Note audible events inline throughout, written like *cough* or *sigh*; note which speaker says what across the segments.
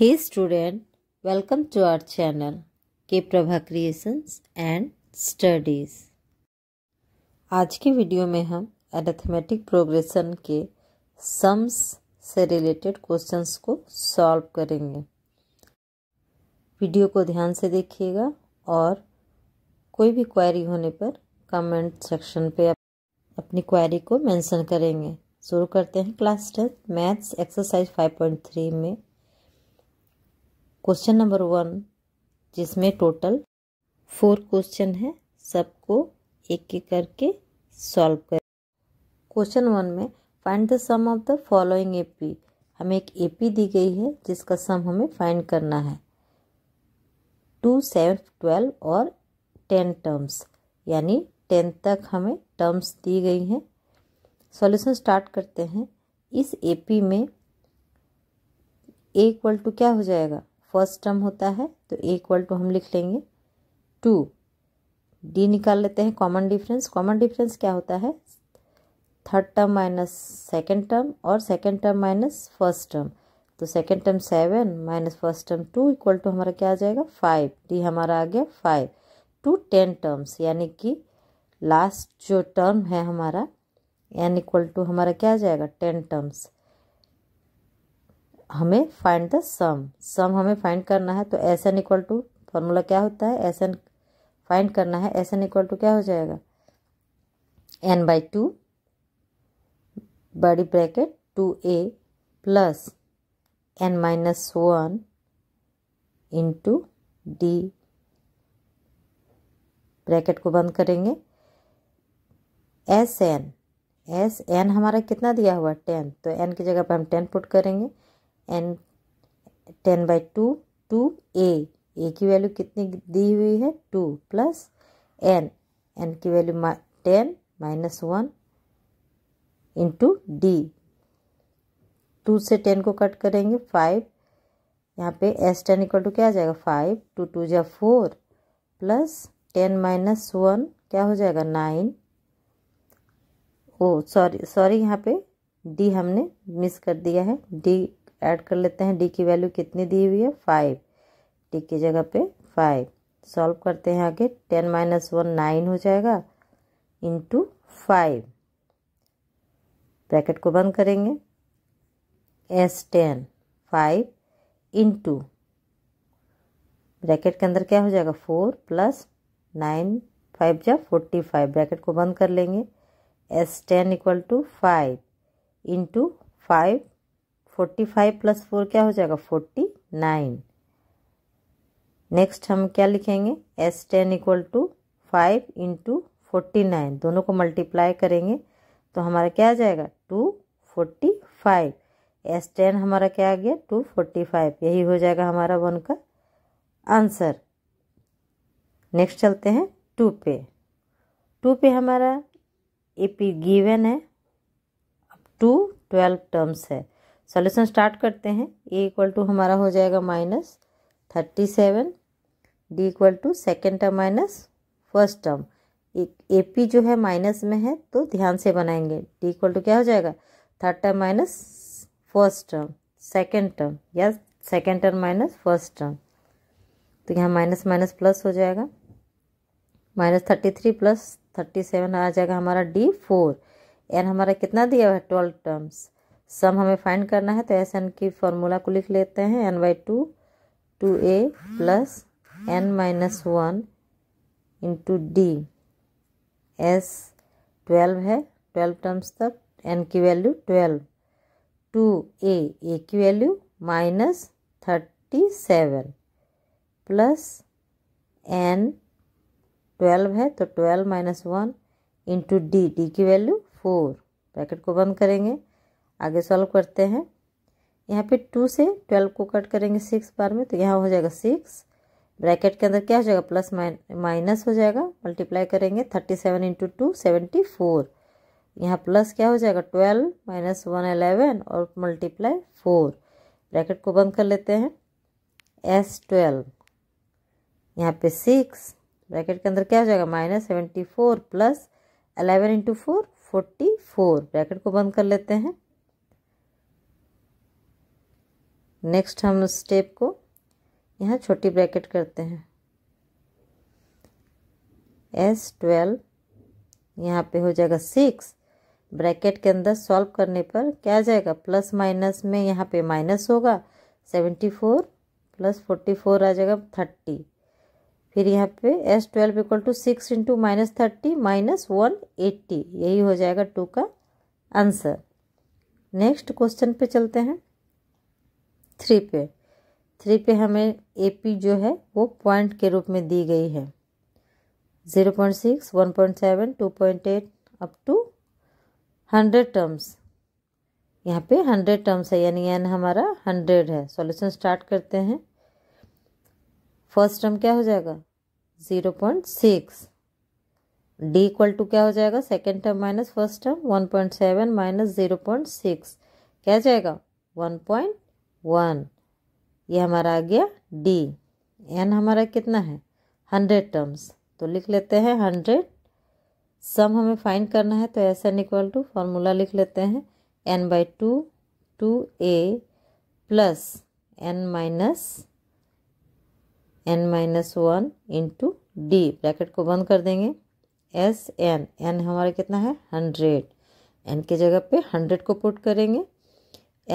Speaker 1: hey student welcome to our channel K Prabha creations and studies आज के video में हम एरेथमेटिक प्रोग्रेशन के सम्स से रिलेटेड क्वेश्चंस को सॉल्व करेंगे वीडियो को ध्यान से देखिएगा और कोई भी क्वेरी होने पर कमेंट सेक्शन पे अपनी क्वेरी को मेंशन करेंगे शुरू करते हैं क्लास टेंथ मैथ्स एक्सरसाइज 5.3 में क्वेश्चन नंबर वन जिसमें टोटल फोर क्वेश्चन है सबको एक एक करके सॉल्व कर क्वेश्चन वन में find the sum of the following AP हमें एक एपी दी गई है जिसका सम हमें फाइंड करना है टू सेवन ट्वेल्व और टेन टर्म्स यानी टेन तक हमें टर्म्स दी गई हैं सॉल्यूशन स्टार्ट करते हैं इस एपी में ए इक्वल टू क्या हो जाएगा फर्स्ट टर्म होता है तो ए इक्वल टू हम लिख लेंगे टू डी निकाल लेते हैं कॉमन डिफरेंस कॉमन डिफरेंस क्या होता है third term minus second term और second term minus first term तो second term seven minus first term two equal to हमारा क्या आ जाएगा फाइव डी हमारा आ गया फाइव टू टेन टर्म्स यानी कि लास्ट जो टर्म है हमारा एन इक्वल टू हमारा क्या आ जाएगा टेन टर्म्स हमें फाइंड द सम सम हमें फाइंड करना है तो S N equal to formula क्या होता है एस एन फाइंड करना है एस एन इक्वल टू क्या हो जाएगा एन बाई टू बड़ी ब्रैकेट टू ए plus N minus one into D bracket को बंद करेंगे एस एन एस एन हमारा कितना दिया हुआ टेन तो एन की जगह पर हम टेन पुट करेंगे N ten by two two ए ए की वैल्यू कितनी दी हुई है टू प्लस एन एन की value ten minus one into D two से टेन को कट करेंगे फाइव यहाँ पे एस टेन इक्वल टू क्या आ जाएगा फाइव टू टू जै four plus ten minus one क्या हो जाएगा नाइन ओ सॉरी सॉरी यहाँ पे डी हमने मिस कर दिया है डी ऐड कर लेते हैं डी की वैल्यू कितनी दी हुई है फाइव डी की जगह पे फाइव सॉल्व करते हैं आगे टेन माइनस वन नाइन हो जाएगा इंटू फाइव ब्रैकेट को बंद करेंगे S ten five into bracket के अंदर क्या हो जाएगा फोर प्लस नाइन फाइव जा फोर्टी फाइव ब्रैकेट को बंद कर लेंगे S ten equal to five into five forty five plus four क्या हो जाएगा फोर्टी नाइन नेक्स्ट हम क्या लिखेंगे S ten equal to five into forty nine दोनों को मल्टीप्लाई करेंगे तो हमारा क्या आ जाएगा two forty five S ten हमारा क्या आ गया टू फोर्टी फाइव यही हो जाएगा हमारा वन का आंसर नेक्स्ट चलते हैं टू पे टू पे हमारा ए पी गिवन है अब टू ट्वेल्व टर्म्स है सॉल्यूशन स्टार्ट करते हैं ए इक्वल टू हमारा हो जाएगा minus thirty seven D equal to second term minus first term A P जो है माइनस में है तो ध्यान से बनाएंगे डी इक्वल टू क्या हो जाएगा third term minus first term second term या second term minus first term तो यहाँ माइनस माइनस प्लस हो जाएगा minus thirty three plus thirty seven आ जाएगा हमारा डी फोर एन हमारा कितना दिया हुआ है ट्वेल्व टर्म्स सम हमें फाइंड करना है तो एस एन की फॉर्मूला को लिख लेते हैं N by two two A plus N minus one into D S twelve है ट्वेल्व टर्म्स तक एन की वैल्यू ट्वेल्व टू ए ए की value minus thirty seven plus N twelve है तो twelve minus one into D D की value four bracket को बंद करेंगे आगे सॉल्व करते हैं यहाँ पे टू से ट्वेल्व को कट करेंगे सिक्स बार में तो यहाँ हो जाएगा सिक्स ब्रैकेट के अंदर क्या हो जाएगा प्लस माइनस हो जाएगा मल्टीप्लाई करेंगे thirty seven into two seventy four यहाँ प्लस क्या हो जाएगा ट्वेल्व माइनस वन अलेवन और मल्टीप्लाई फोर ब्रैकेट को बंद कर लेते हैं एस ट्वेल्व यहाँ पे सिक्स ब्रैकेट के अंदर क्या हो जाएगा minus seventy four plus eleven into four forty four bracket को बंद कर लेते हैं नेक्स्ट हम उस स्टेप को यहाँ छोटी ब्रैकेट करते हैं एस ट्वेल्व यहाँ पे हो जाएगा सिक्स ब्रैकेट के अंदर सॉल्व करने पर क्या आ जाएगा प्लस माइनस में यहाँ पे माइनस होगा seventy four plus forty four आ जाएगा थर्टी फिर यहाँ पे S twelve equal to six into minus thirty minus one eighty यही हो जाएगा टू का आंसर नेक्स्ट क्वेश्चन पे चलते हैं थ्री पे थ्री पे हमें ए पी जो है वो पॉइंट के रूप में दी गई है zero point six one point seven two point eight up to hundred terms यहाँ पे हंड्रेड टर्म्स है यानी एन हमारा हंड्रेड है सॉल्यूशन स्टार्ट करते हैं फर्स्ट टर्म क्या हो जाएगा zero point six D equal to क्या हो जाएगा second term minus first term one point seven minus zero point six क्या जाएगा वन पॉइंट वन ये हमारा आ गया डी एन हमारा कितना है हंड्रेड टर्म्स तो लिख लेते हैं हंड्रेड सम हमें फाइंड करना है तो S N equal to formula लिख लेते हैं N by two two A plus N minus N minus one into D bracket को बंद कर देंगे एस एन एन हमारा कितना है हंड्रेड एन की जगह पे हंड्रेड को पुट करेंगे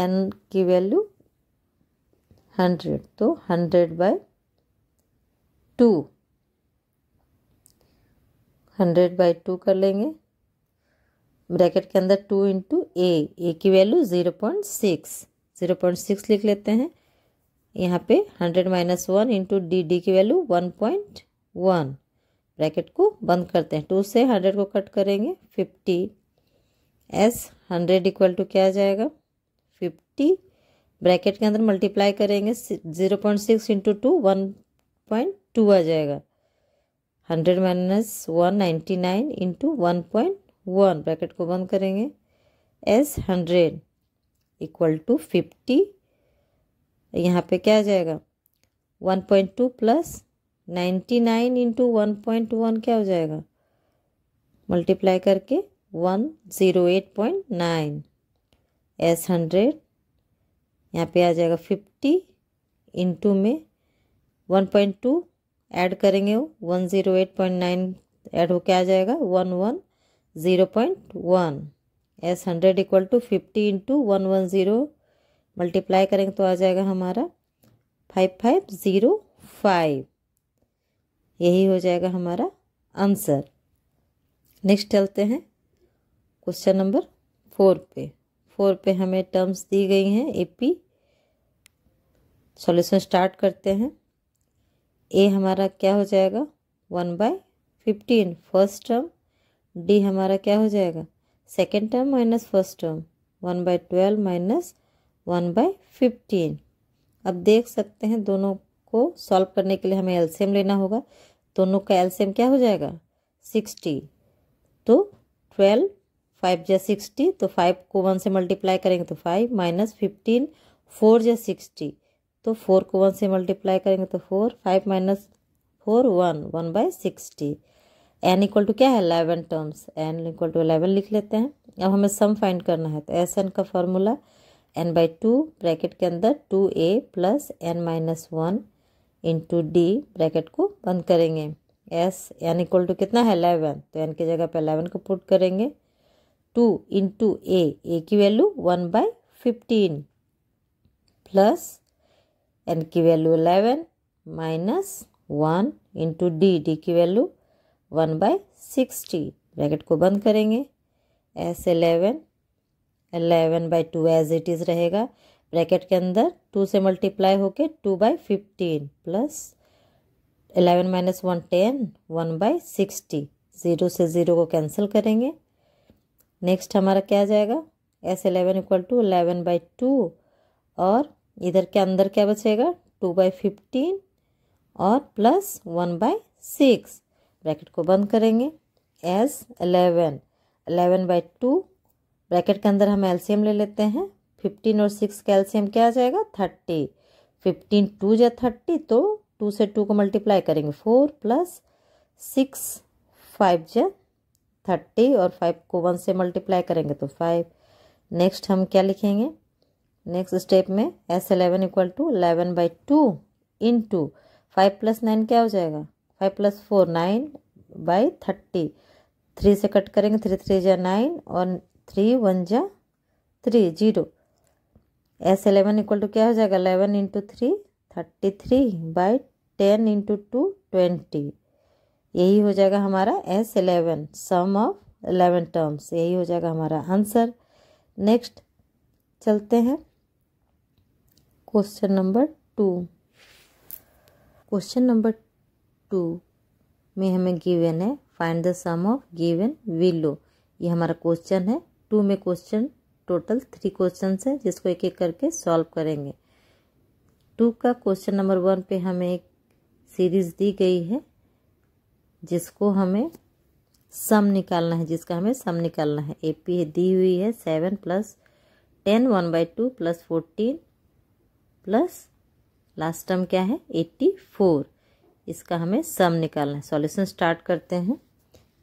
Speaker 1: एन की वैल्यू हंड्रेड तो hundred by two hundred by two कर लेंगे ब्रैकेट के अंदर टू इंटू ए ए की value zero point six zero point six लिख लेते हैं यहाँ पे hundred minus one into D D की value one point one bracket को बंद करते हैं टू से हंड्रेड को कट करेंगे fifty S hundred equal to क्या आ जाएगा फिफ्टी ब्रैकेट के अंदर मल्टीप्लाई करेंगे zero point six into two one point two आ जाएगा hundred minus one ninety nine into one point one bracket को बंद करेंगे S hundred equal to fifty यहाँ पे क्या आ जाएगा one point two plus ninety nine into one point one क्या हो जाएगा मल्टीप्लाई करके one zero eight point nine S hundred यहाँ पे आ जाएगा फिफ्टी इंटू में वन पॉइंट टू ऐड करेंगे वो one zero eight point nine add होके आ जाएगा one one zero point one S hundred equal to fifty into one one zero multiply करेंगे तो आ जाएगा हमारा फाइव फाइव ज़ीरो फाइव यही हो जाएगा हमारा आंसर नेक्स्ट चलते हैं क्वेश्चन नंबर फोर पे फोर पे हमें टर्म्स दी गई हैं एपी सॉल्यूशन स्टार्ट करते हैं ए हमारा क्या हो जाएगा one by fifteen first term D हमारा क्या हो जाएगा second term minus first term one by twelve minus one by fifteen अब देख सकते हैं दोनों को सॉल्व करने के लिए हमें एल्सियम लेना होगा दोनों का एल्सियम क्या हो जाएगा सिक्सटी तो ट्वेल्व फाइव या सिक्सटी तो फाइव को वन से मल्टीप्लाई करेंगे तो फाइव माइनस फिफ्टीन फोर या सिक्सटी तो फोर को वन से मल्टीप्लाई करेंगे तो four five minus four one one by sixty N equal to क्या है eleven terms N equal to eleven लिख लेते हैं अब हमें सम फाइंड करना है तो एस एन का formula N by two bracket के अंदर टू ए plus N minus one into D bracket को बंद करेंगे एस एन इक्वल टू कितना है अलेवन तो एन की जगह पर अलेवन को पुट करेंगे टू इंटू ए ए की value one by fifteen plus N की value eleven minus one into D D की value one by sixty bracket को बंद करेंगे S eleven eleven by two as it is रहेगा bracket के अंदर टू से मल्टीप्लाई होके two by fifteen plus eleven minus one ten one by sixty zero से ज़ीरो को कैंसिल करेंगे नेक्स्ट हमारा क्या आ जाएगा S eleven equal to eleven by two और इधर के अंदर क्या बचेगा टू बाई फिफ्टीन और plus one by six bracket को बंद करेंगे S eleven eleven by two bracket के अंदर हम एल्शियम ले लेते हैं फिफ्टीन और सिक्स का एल्शियम क्या आ जाएगा थर्टी फिफ्टीन टू या थर्टी तो टू से टू को मल्टीप्लाई करेंगे फोर प्लस सिक्स फाइव या थर्टी और फाइव को वन से मल्टीप्लाई करेंगे तो फाइव नेक्स्ट हम क्या लिखेंगे नेक्स्ट स्टेप में S eleven equal to eleven by two in into five plus nine क्या हो जाएगा five plus four nine by thirty three से कट करेंगे थ्री थ्री जा नाइन और थ्री वन जा three zero S eleven equal to क्या हो जाएगा eleven into three thirty three by ten into two twenty यही हो जाएगा हमारा S eleven sum of eleven terms यही हो जाएगा हमारा आंसर नेक्स्ट चलते हैं question number two question number two में हमें गिवन है find the sum of given below ये हमारा क्वेश्चन है टू में क्वेश्चन टोटल थ्री क्वेश्चन है जिसको एक एक करके सॉल्व करेंगे टू का क्वेश्चन नंबर वन पे हमें एक सीरीज दी गई है जिसको हमें सम निकालना है जिसका हमें सम निकालना है ए पी दी हुई है seven plus ten one by two plus fourteen plus last term क्या है एट्टी फोर इसका हमें सम निकालना है सॉल्यूशन स्टार्ट करते हैं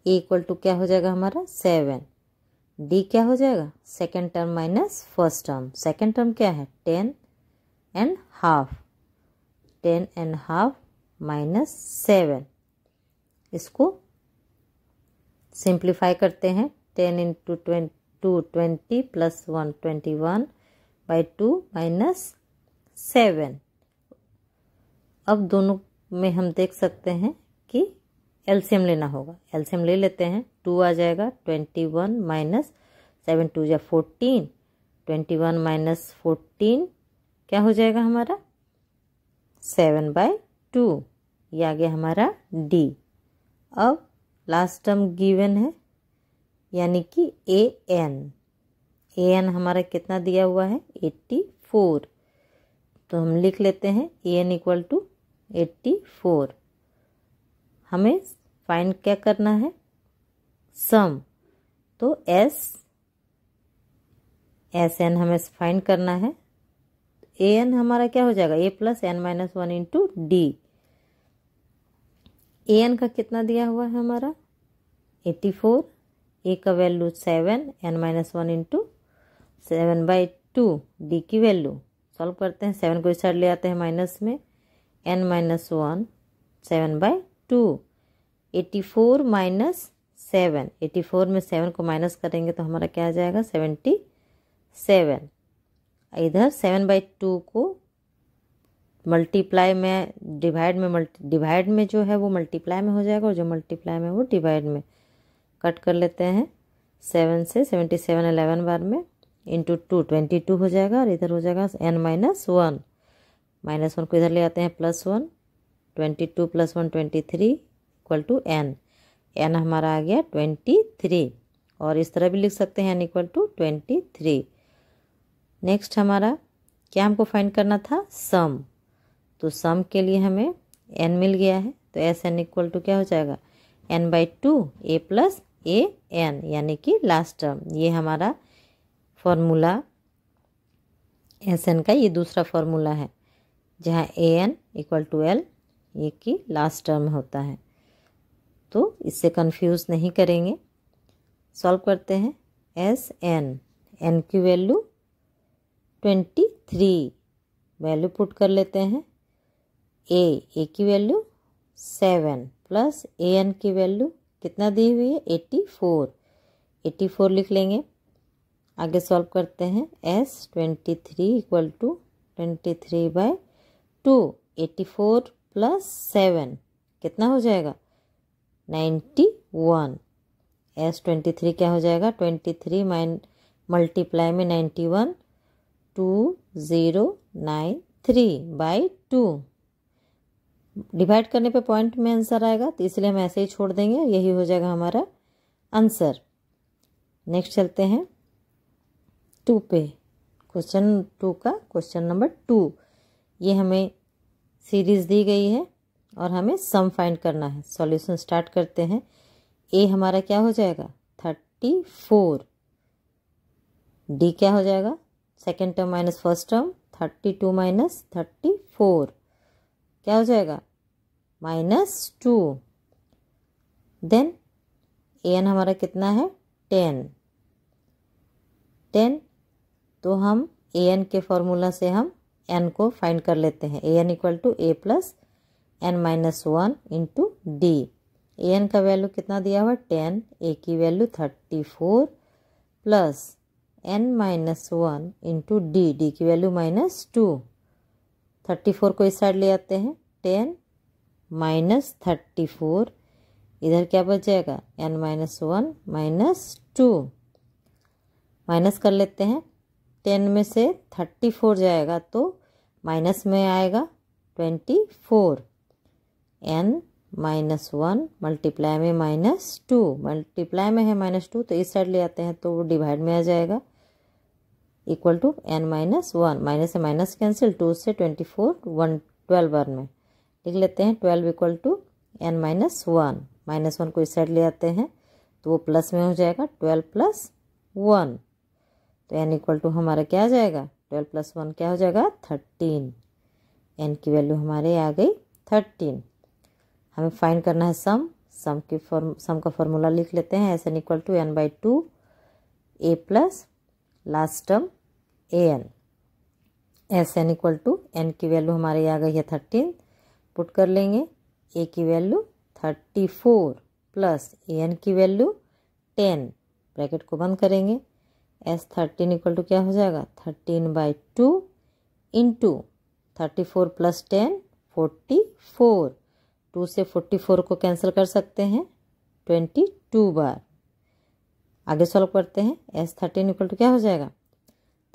Speaker 1: ए इक्वल टू क्या हो जाएगा हमारा सेवन डी क्या हो जाएगा second term minus first term second term क्या है ten and half ten and half minus seven इसको सिंप्लीफाई करते हैं ten into twenty two twenty plus one twenty one by two minus seven अब दोनों में हम देख सकते हैं कि एल्सियम लेना होगा एल्सियम ले लेते हैं टू आ जाएगा twenty one minus seven two या fourteen twenty one minus fourteen क्या हो जाएगा हमारा सेवन बाई टू ये आ गया हमारा डी अब लास्ट टर्म गिवन है यानी कि ए एन ए एन हमारा कितना दिया हुआ है एट्टी फोर तो हम लिख लेते हैं A N equal to eighty four हमें फाइंड क्या करना है सम तो एस एस एन हमें फाइंड करना है ए एन हमारा क्या हो जाएगा ए plus N minus one into D A N का कितना दिया हुआ है हमारा एट्टी फोर ए का value seven N minus one into seven by two D की वैल्यू सॉल्व करते हैं सेवन को इस साइड ले आते हैं माइनस में N minus one seven by two eighty four minus seven eighty four में सेवन को माइनस करेंगे तो हमारा क्या आ जाएगा सेवेंटी सेवन इधर सेवन बाई टू को मल्टीप्लाई में डिवाइड में मल्टी डिवाइड में जो है वो मल्टीप्लाई में हो जाएगा और जो मल्टीप्लाई में वो डिवाइड में कट कर लेते हैं सेवन से सेवेंटी सेवन अलेवन बार में इंटू टू ट्वेंटी टू हो जाएगा और इधर हो जाएगा N minus one minus one को इधर ले आते हैं plus one twenty two plus one twenty three equal to N N हमारा आ गया ट्वेंटी थ्री और इस तरह भी लिख सकते हैं N equal to twenty three next हमारा क्या हमको फाइंड करना था सम तो सम के लिए हमें एन मिल गया है तो एस एन इक्वल टू क्या हो जाएगा N by two A plus A N यानी कि लास्ट टर्म ये हमारा फॉर्मूला एस एन का ये दूसरा फॉर्मूला है जहाँ A N equal to L ये कि लास्ट टर्म होता है तो इससे कंफ्यूज नहीं करेंगे सॉल्व करते हैं एस एन एन की value twenty three value put कर लेते हैं ए ए की value seven plus A N की वैल्यू कितना दी हुई है एट्टी फोर एट्टी फोर लिख लेंगे आगे सॉल्व करते हैं S twenty three equal to twenty three by two eighty four plus seven कितना हो जाएगा ninety one S twenty three क्या हो जाएगा ट्वेंटी थ्री माइन मल्टीप्लाई में ninety one two zero nine three by two divide करने पे point में आंसर आएगा तो इसलिए हम ऐसे ही छोड़ देंगे यही हो जाएगा हमारा आंसर नेक्स्ट चलते हैं टू पे क्वेश्चन टू का क्वेश्चन नंबर टू ये हमें सीरीज दी गई है और हमें सम फाइंड करना है सॉल्यूशन स्टार्ट करते हैं ए हमारा क्या हो जाएगा थर्टी फोर डी क्या हो जाएगा second term minus first term thirty two minus thirty four क्या हो जाएगा माइनस टू देन एन हमारा कितना है टेन टेन तो हम ए एन के फॉर्मूला से हम एन को फाइंड कर लेते हैं A N equal to A plus N minus one into D A N का वैल्यू कितना दिया हुआ टेन ए की value thirty four plus N minus one into D D की value minus two thirty four को इस side ले आते हैं टेन माइनस थर्टी फोर इधर क्या बच जाएगा N minus one minus two minus कर लेते हैं टेन में से थर्टी फोर जाएगा तो माइनस में आएगा twenty four N minus one multiply में माइनस टू मल्टीप्लाई में है माइनस टू तो इस साइड ले आते हैं तो वो डिवाइड में आ जाएगा equal to N minus one minus से माइनस कैंसिल टू से twenty four one twelve one में लिख लेते हैं twelve equal to N minus one minus one को इस साइड ले आते हैं तो वो प्लस में हो जाएगा ट्वेल्व प्लस वन तो एन इक्वल टू हमारा क्या आ जाएगा ट्वेल्व प्लस वन क्या हो जाएगा थर्टीन एन की वैल्यू हमारे आ गई थर्टीन हमें फाइंड करना है सम सम की फॉर्म सम का फॉर्मूला लिख लेते हैं S N equal to N by two A plus last term A N S N equal to N की वैल्यू हमारे आ गई है थर्टीन पुट कर लेंगे ए की value thirty four plus A N की वैल्यू टेन ब्रैकेट को बंद करेंगे एस थर्टीन इक्वल टू क्या हो जाएगा thirteen by two into thirty four plus ten forty four two से फोर्टी फोर को कैंसिल कर सकते हैं ट्वेंटी टू बार आगे सॉल्व करते हैं एस थर्टीन इक्वल टू क्या हो जाएगा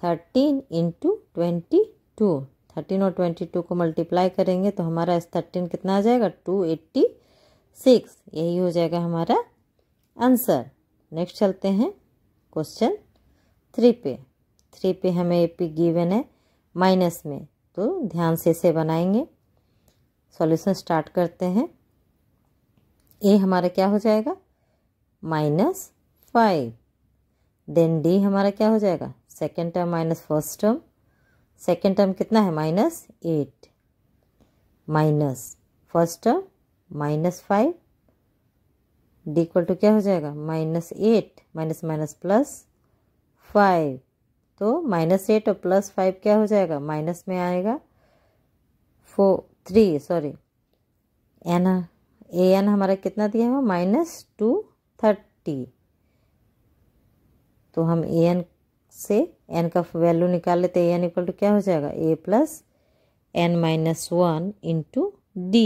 Speaker 1: thirteen into twenty two thirteen और ट्वेंटी टू को मल्टीप्लाई करेंगे तो हमारा एस थर्टीन कितना आ जाएगा टू एट्टी सिक्स यही हो जाएगा हमारा आंसर नेक्स्ट चलते हैं क्वेश्चन थ्री पे थ्री पे हमें ए पी गिवन है माइनस में तो ध्यान से इसे बनाएंगे सॉल्यूशन स्टार्ट करते हैं ए हमारा क्या हो जाएगा माइनस फाइव देन डी हमारा क्या हो जाएगा second term minus first term second term कितना है minus eight minus first term minus five D equal to क्या हो जाएगा minus eight minus minus plus five तो माइनस एट और प्लस फाइव क्या हो जाएगा माइनस में आएगा फोर थ्री सॉरी एन ए एन हमारा कितना दिया हुआ माइनस टू थर्टी तो हम ए एन से एन का वैल्यू निकाल लेते हैं एन इक्वल टू क्या हो जाएगा ए plus N minus one into D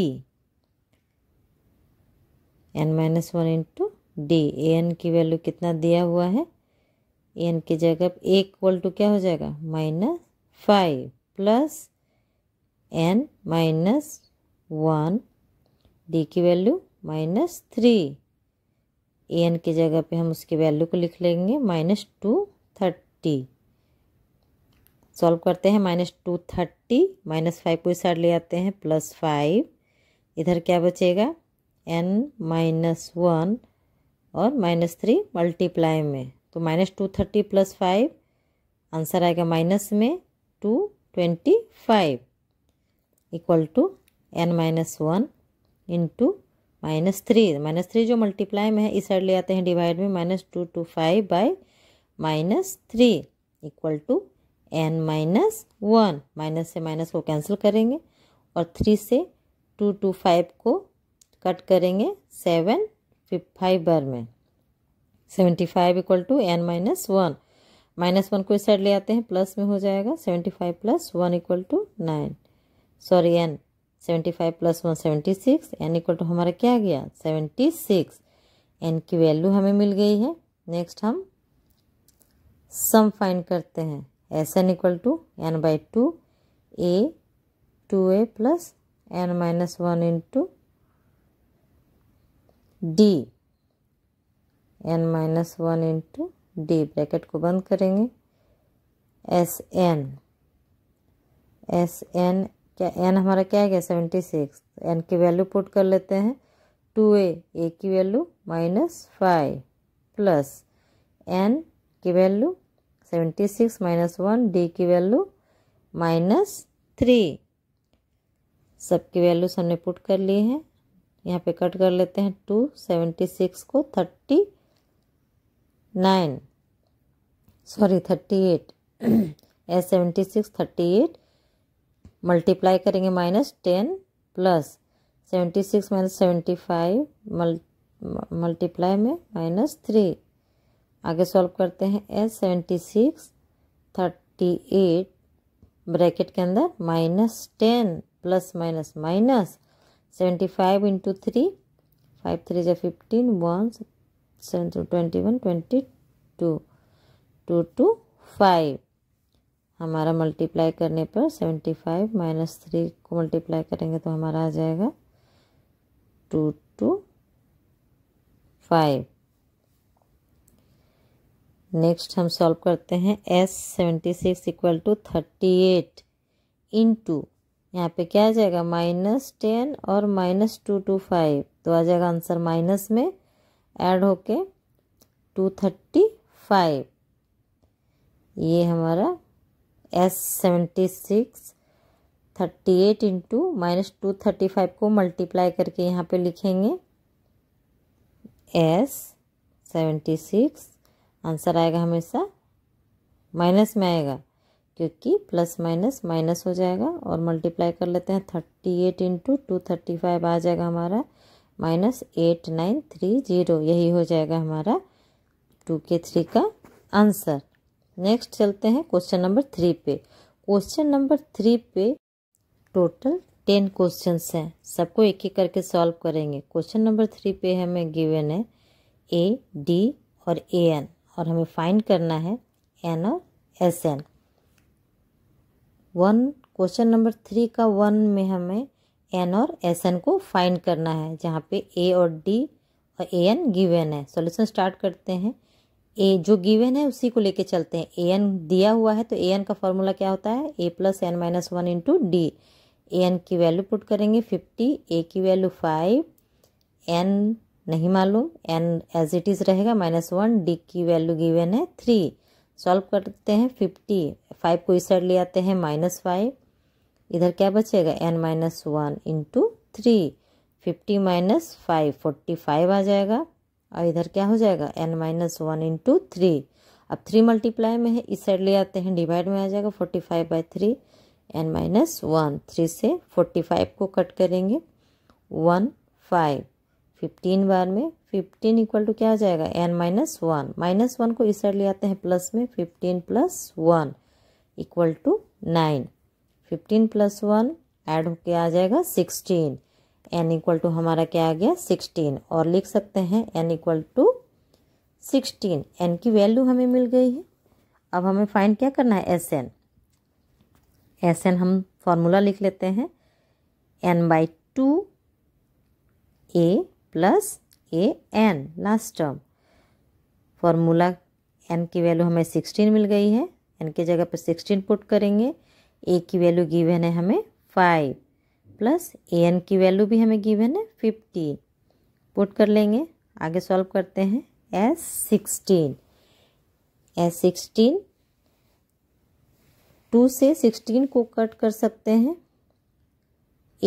Speaker 1: N minus one into D A N की वैल्यू कितना दिया हुआ है एन की जगह ए इक्वल टू क्या हो जाएगा minus five plus N minus one D की value minus three A N की जगह पे हम उसकी वैल्यू को लिख लेंगे माइनस टू थर्टी सॉल्व करते हैं minus two thirty minus five को इस साइड ले आते हैं प्लस फाइव इधर क्या बचेगा एन माइनस वन और माइनस थ्री मल्टीप्लाई में तो minus two thirty plus five answer आएगा माइनस में two twenty five equal to N minus one into minus three minus three जो मल्टीप्लाई में है इस साइड ले आते हैं डिवाइड में minus two two five by minus three equal to N minus one minus से माइनस को कैंसिल करेंगे और थ्री से टू टू फाइव को कट करेंगे सेवन फाइव बार में seventy five equal to N minus one minus one को इस साइड ले आते हैं प्लस में हो जाएगा seventy five plus one equal to nine sorry N seventy five plus one seventy six N equal to हमारा क्या आ गया सेवेंटी सिक्स एन की वैल्यू हमें मिल गई है नेक्स्ट हम सम फाइंड करते हैं S N equal to N by two A two A plus N minus one into D N minus one into D bracket को बंद करेंगे एस एन एस एन क्या एन हमारा क्या है क्या सेवेंटी सिक्स एन की वैल्यू पुट कर लेते हैं टू ए ए की value minus five plus N की value seventy six minus one D की वैल्यू माइनस थ्री सबकी वैल्यू सबने पुट कर लिए हैं यहाँ पे कट कर लेते हैं टू सेवेंटी सिक्स को thirty nine sorry thirty eight S *clears throat* seventy six thirty eight multiply करेंगे minus ten plus seventy six minus seventy five multiply में माइनस थ्री आगे सॉल्व करते हैं S seventy six thirty eight bracket के अंदर minus ten plus minus minus seventy five into three five three जो fifteen one seven two twenty one twenty to two two five हमारा multiply करने पर seventy five minus three को multiply करेंगे तो हमारा आ जाएगा टू टू फाइव नेक्स्ट हम सॉल्व करते हैं S seventy six equal to thirty eight into यहाँ पर क्या आ जाएगा माइनस टेन और माइनस टू टू फाइव तो आ जाएगा आंसर माइनस में ऐड होके टू थर्टी फाइव ये हमारा S seventy six thirty eight into minus two thirty five को मल्टीप्लाई करके यहाँ पे लिखेंगे एस सेवेंटी सिक्स आंसर आएगा हमेशा माइनस में आएगा क्योंकि प्लस माइनस माइनस हो जाएगा और मल्टीप्लाई कर लेते हैं thirty eight into two thirty five आ जाएगा हमारा minus eight nine three zero यही हो जाएगा हमारा टू के थ्री का आंसर नेक्स्ट चलते हैं क्वेश्चन नंबर थ्री पे क्वेश्चन नंबर थ्री पे टोटल टेन क्वेश्चन हैं सबको एक एक करके सॉल्व करेंगे क्वेश्चन नंबर थ्री पे हमें गिवन है ए डी और ए एन और हमें फाइंड करना है एन और S N one question number three का वन में हमें एन और एस एन को फाइंड करना है जहाँ पे ए और डी और ए एन गिवेन है सॉल्यूशन स्टार्ट करते हैं ए जो गिवेन है उसी को लेके चलते हैं ए एन दिया हुआ है तो ए एन का फॉर्मूला क्या होता है ए plus N minus one into D A N की वैल्यू पुट करेंगे फिफ्टी ए की वैल्यू फाइव एन नहीं मालूम एन एज इट इज़ रहेगा माइनस वन डी की वैल्यू गिवेन है थ्री सॉल्व करते हैं फिफ्टी फाइव को इस साइड ले आते हैं माइनस फाइव इधर क्या बचेगा N minus one into three fifty minus five forty five आ जाएगा और इधर क्या हो जाएगा N minus one into three अब थ्री मल्टीप्लाई में है इस साइड ले आते हैं डिवाइड में आ जाएगा forty five by three N minus one three से फोर्टी फाइव को कट करेंगे वन फाइव फिफ्टीन बार में फिफ्टीन इक्वल टू क्या आ जाएगा N minus one minus one को इस साइड ले आते हैं प्लस में fifteen plus one equal to nine fifteen plus one add होके आ जाएगा सिक्सटीन एन इक्वल टू हमारा क्या आ गया सिक्सटीन और लिख सकते हैं N equal to sixteen N की वैल्यू हमें मिल गई है अब हमें फाइंड क्या करना है एस एन एस एन हम फॉर्मूला लिख लेते हैं N by two A plus A N last term formula N की वैल्यू हमें सिक्सटीन मिल गई है एन की जगह पर सिक्सटीन पुट करेंगे ए की वैल्यू गिवन है हमें फाइव प्लस ए एन की वैल्यू भी हमें गिवन है फिफ्टी पुट कर लेंगे आगे सॉल्व करते हैं S sixteen S sixteen two से सिक्सटीन को कट कर सकते हैं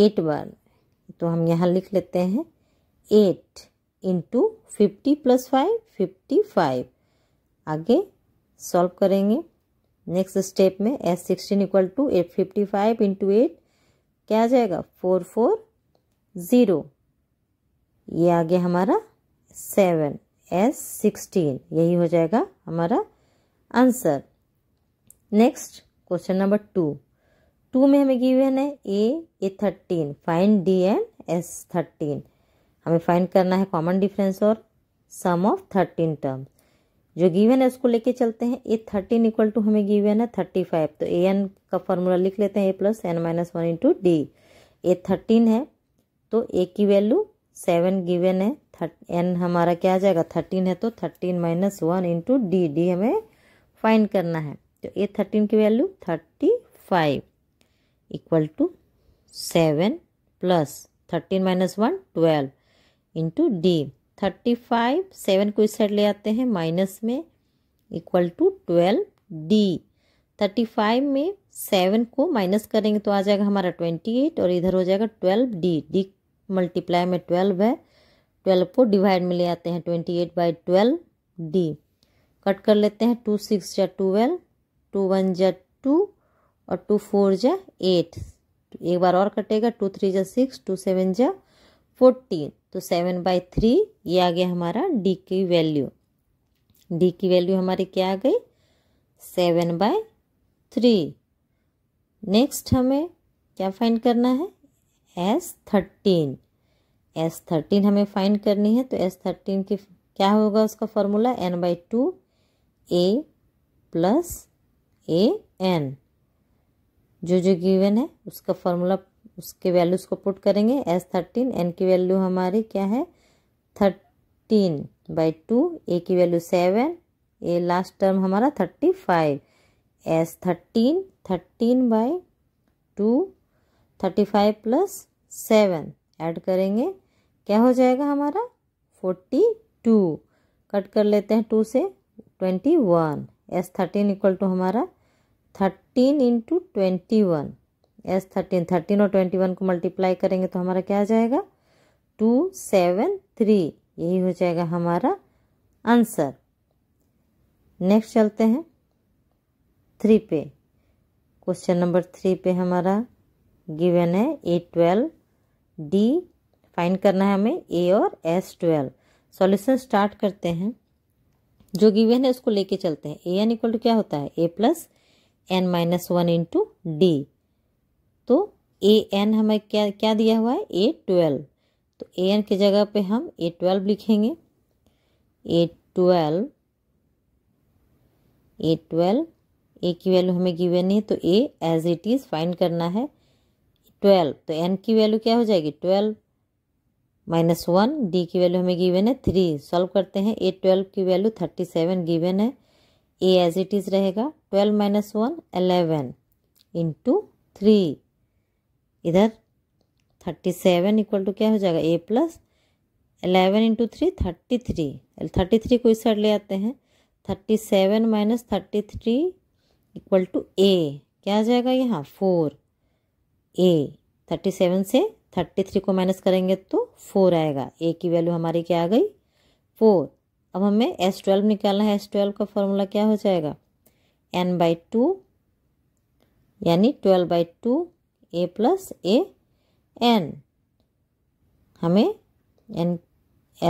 Speaker 1: एट बार तो हम यहाँ लिख लेते हैं eight into fifty plus five fifty five आगे सॉल्व करेंगे नेक्स्ट स्टेप में S sixteen equal to eight fifty five into eight क्या आ जाएगा फोर फोर ज़ीरो ये आ गया हमारा सेवन एस सिक्सटीन यही हो जाएगा हमारा answer next question number two two में हमें गिवन है ए A thirteen find D and S thirteen हमें फाइंड करना है कॉमन डिफरेंस और सम ऑफ थर्टीन टर्म्स जो गिवन है उसको लेके चलते हैं ए थर्टीन इक्वल टू हमें गिवन है थर्टी फाइव तो ए एन का फॉर्मूला लिख लेते हैं A plus N minus one into D A thirteen है तो ए की वैल्यू सेवन गिवन है एन हमारा क्या आ जाएगा थर्टीन है तो thirteen minus one into D D हमें फाइन करना है तो ए थर्टीन की value thirty five equal to seven plus thirteen minus one twelve into D thirty five seven को इस साइड ले आते हैं माइनस में equal to twelve D thirty five में सेवन को माइनस करेंगे तो आ जाएगा हमारा ट्वेंटी एट और इधर हो जाएगा ट्वेल्व डी डी मल्टीप्लाई में ट्वेल्व है ट्वेल्व को डिवाइड में ले आते हैं twenty eight by twelve D cut कर लेते हैं टू सिक्स या ट्वेल्व टू वन या टू और टू फोर या एट एक बार और कटेगा टू थ्री या सिक्स टू सेवन या फोर्टीन तो सेवन बाई थ्री ये आ गया हमारा डी की वैल्यू डी की वैल्यू हमारी क्या आ गई सेवन बाय थ्री नेक्स्ट हमें क्या फाइंड करना है एस थर्टीन एस थर्टीन हमें फाइंड करनी है तो एस थर्टीन की क्या होगा उसका formula N by two A plus A N जो जो गिवन है उसका फॉर्मूला उसके वैल्यूज़ को पुट करेंगे एस थर्टीन एन की वैल्यू हमारी क्या है थर्टीन बाई टू ए की value seven A last term हमारा thirty five S thirteen thirteen by two thirty five plus seven add करेंगे क्या हो जाएगा हमारा फोर्टी टू कट कर लेते हैं टू से twenty one S thirteen equal to हमारा thirteen into twenty one S thirteen thirteen और ट्वेंटी वन को मल्टीप्लाई करेंगे तो हमारा क्या आ जाएगा टू सेवन थ्री यही हो जाएगा हमारा आंसर नेक्स्ट चलते हैं थ्री पे क्वेश्चन नंबर थ्री पे हमारा गिवन है ए ट्वेल्व डी फाइन करना है हमें ए और एस ट्वेल्व सॉल्यूशन स्टार्ट करते हैं जो गिवन है उसको लेके चलते हैं ए एन इक्वल टू क्या होता है ए plus N minus one into D तो ए एन हमें क्या क्या दिया हुआ है ए ट्वेल्व तो ए एन की जगह पे हम ए ट्वेल्व लिखेंगे ए ट्वेल्व ए ट्वेल्व ए की वैल्यू हमें गिवन है तो A as it is find करना है ट्वेल्व तो एन की वैल्यू क्या हो जाएगी ट्वेल्व माइनस वन डी की वैल्यू हमें गिवन है थ्री सॉल्व करते हैं ए ट्वेल्व की वैल्यू थर्टी सेवन गिवन है ए एज इट इज़ रहेगा twelve minus one eleven into three इधर थर्टी सेवन इक्वल टू क्या हो जाएगा ए plus eleven into three thirty three thirty three को इस साइड ले आते हैं thirty seven minus thirty three equal to A क्या आ जाएगा यहाँ फोर ए थर्टी सेवन से थर्टी थ्री को माइनस करेंगे तो फोर आएगा ए की वैल्यू हमारी क्या आ गई फोर अब हमें एस ट्वेल्व निकालना है एस ट्वेल्व का फॉर्मूला क्या हो जाएगा एन बाई टू यानी twelve by two A plus A N हमें N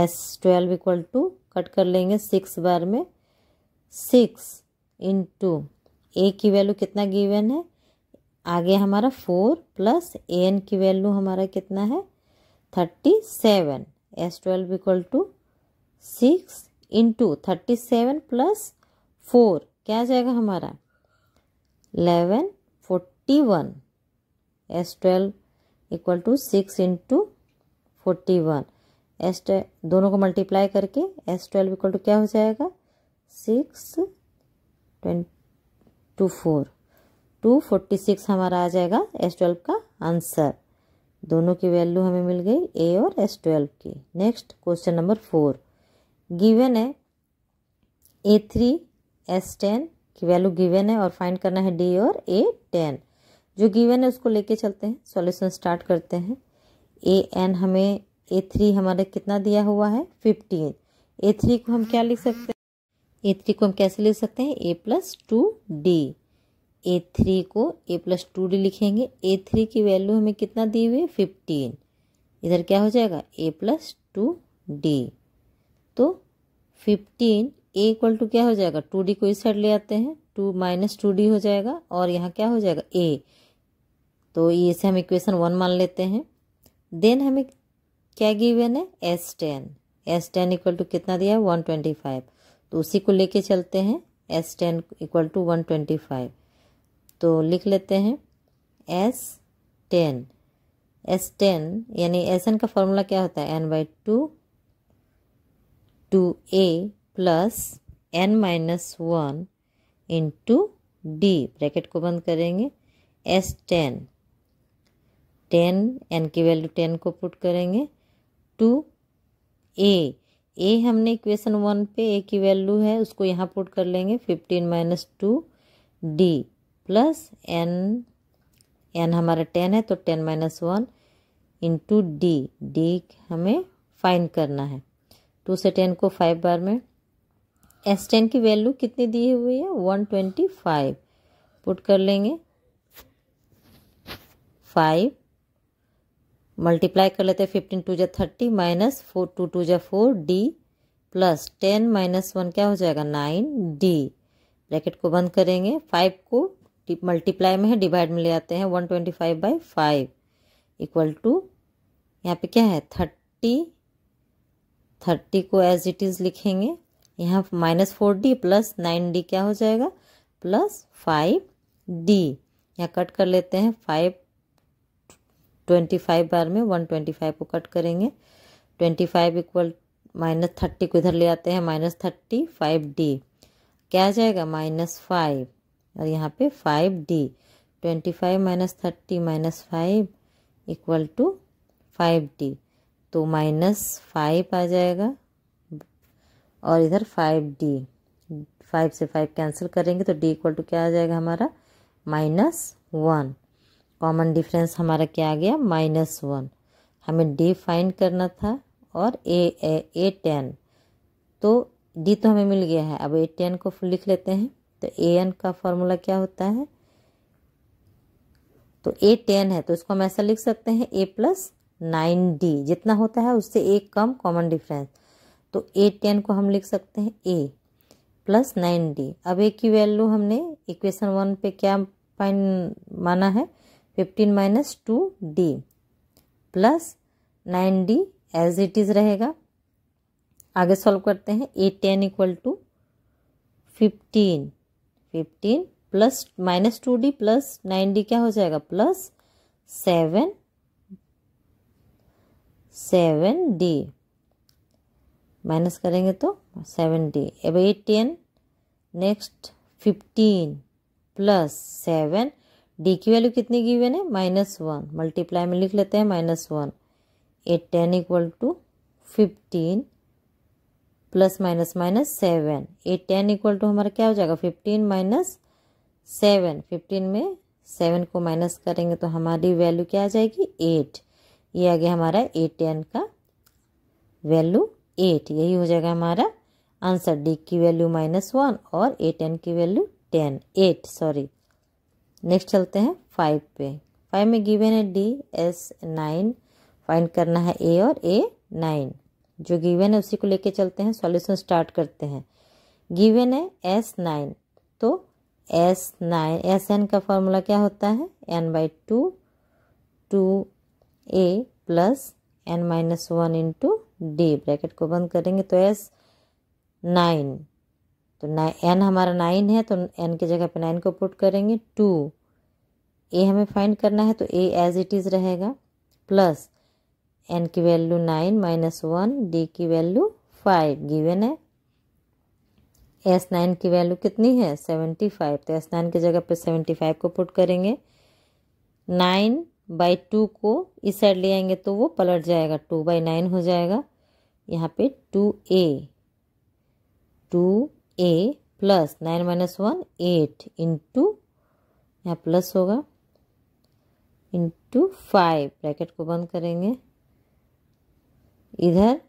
Speaker 1: S twelve equal to cut कर लेंगे सिक्स बार में सिक्स इन टू ए की वैल्यू कितना गिवन है आगे हमारा फोर प्लस ए एन की वैल्यू हमारा कितना है thirty seven S twelve equal to six into thirty seven plus four क्या आ जाएगा हमारा eleven forty one S twelve equal to six into forty one S दोनों को मल्टीप्लाई करके एस ट्वेल्व इक्वल टू क्या हो जाएगा six two four two forty six हमारा आ जाएगा एस ट्वेल्व का आंसर दोनों की वैल्यू हमें मिल गई ए और एस ट्वेल्व की next question number four given है ए थ्री एस टेन की वैल्यू गिवन है और फाइंड करना है डी और ए टेन जो गिवन है उसको लेके चलते हैं सॉल्यूशन स्टार्ट करते हैं ए एन हमें ए थ्री हमारा कितना दिया हुआ है फिफ्टीन ए थ्री को हम क्या लिख सकते हैं ए थ्री को हम कैसे लिख सकते हैं A plus two D A three को ए प्लस टू डी लिखेंगे ए थ्री की वैल्यू हमें कितना दी हुई है फिफ्टीन इधर क्या हो जाएगा ए प्लस टू डी तो फिफ्टीन ए इक्वल टू क्या हो जाएगा टू डी को इस साइड ले आते हैं टू माइनस टू डी हो जाएगा और यहाँ क्या हो जाएगा ए तो ये से हम इक्वेशन वन मान लेते हैं देन हमें क्या गिवन है S ten S ten equal to कितना दिया है वन ट्वेंटी फाइव तो उसी को लेके चलते हैं S ten equal to one twenty five तो लिख लेते हैं एस टेन एस टेन यानी एस एन का फॉर्मूला क्या होता है N by two two A plus N minus one into D bracket को बंद करेंगे एस टेन टेन एन की वैल्यू टेन को पुट करेंगे टू ए ए हमने इक्वेशन वन पे ए की वैल्यू है उसको यहाँ पुट कर लेंगे fifteen minus two D plus N N हमारा टेन है तो ten minus one into D D हमें फाइन करना है टू से टेन को फाइव बार में एस टेन की वैल्यू कितनी दी हुई है वन ट्वेंटी फाइव पुट कर लेंगे फाइव मल्टीप्लाई कर लेते हैं फिफ्टीन टू जै thirty minus four two two जै four D plus ten minus one क्या हो जाएगा नाइन डी ब्रैकेट को बंद करेंगे फाइव को मल्टीप्लाई में है डिवाइड में ले आते हैं one twenty five by five equal to यहाँ पे क्या है थर्टी थर्टी को एज इट इज़ लिखेंगे यहाँ minus four D plus nine D क्या हो जाएगा प्लस फाइव डी यहाँ कट कर लेते हैं फाइव ट्वेंटी फाइव बार में वन ट्वेंटी फाइव को कट करेंगे twenty five equal minus thirty को इधर ले आते हैं माइनस थर्टी फाइव डी क्या आ जाएगा माइनस फाइव और यहाँ पे five D twenty five minus thirty minus five equal to five D तो माइनस फाइव आ जाएगा और इधर फाइव डी फाइव से फाइव कैंसिल करेंगे तो डी इक्वल टू क्या आ जाएगा हमारा माइनस वन कॉमन डिफरेंस हमारा क्या आ गया माइनस वन हमें डी फाइंड करना था और ए ए ए टेन तो डी तो हमें मिल गया है अब ए टेन को लिख लेते हैं तो ए एन का फॉर्मूला क्या होता है तो ए टेन है तो इसको हम ऐसा लिख सकते हैं ए प्लस नाइन डी जितना होता है उससे एक कम कॉमन डिफरेंस तो ए टेन को हम लिख सकते हैं ए प्लस नाइन डी अब ए की वैल्यू हमने इक्वेशन वन पे क्या फाइन माना है fifteen minus two D plus nine D as it is रहेगा आगे सॉल्व करते हैं A ten equal to fifteen fifteen plus minus two D plus nine D क्या हो जाएगा plus seven seven D minus करेंगे तो सेवन डी अब A ten next fifteen plus seven D की वैल्यू कितनी गिवन है माइनस वन मल्टीप्लाई में लिख लेते हैं minus one eight ten equal to fifteen plus minus minus seven eight ten equal to हमारा क्या हो जाएगा फिफ्टीन माइनस सेवन फिफ्टीन में सेवन को माइनस करेंगे तो हमारी वैल्यू क्या आ जाएगी एट ये आ गया हमारा ए टेन का वैल्यू एट यही हो जाएगा हमारा आंसर डी की वैल्यू माइनस वन और ए टेन की value ten eight sorry next चलते हैं फाइव पे फाइव में गिवन है डी एस नाइन फाइंड करना है ए और ए नाइन जो गिवन है उसी को लेके चलते हैं सॉल्यूशन स्टार्ट करते हैं गिवन है एस नाइन तो एस नाइन एस एन का फॉर्मूला क्या होता है N by two two A plus N minus one into D bracket को बंद करेंगे तो एस नाइन तो ना एन हमारा नाइन है तो एन की जगह पे नाइन को पुट करेंगे टू ए हमें फाइंड करना है तो ए एज इट इज़ रहेगा प्लस एन की value nine minus one D की वैल्यू फाइव गिवन है एस नाइन की वैल्यू कितनी है सेवेंटी फाइव तो एस नाइन की जगह पे सेवेंटी फाइव को पुट करेंगे नाइन बाई टू को इस साइड ले आएंगे तो वो पलट जाएगा टू बाई नाइन हो जाएगा यहाँ पे two A two A plus nine minus one eight into यहाँ प्लस होगा इंटू फाइव ब्रैकेट को बंद करेंगे इधर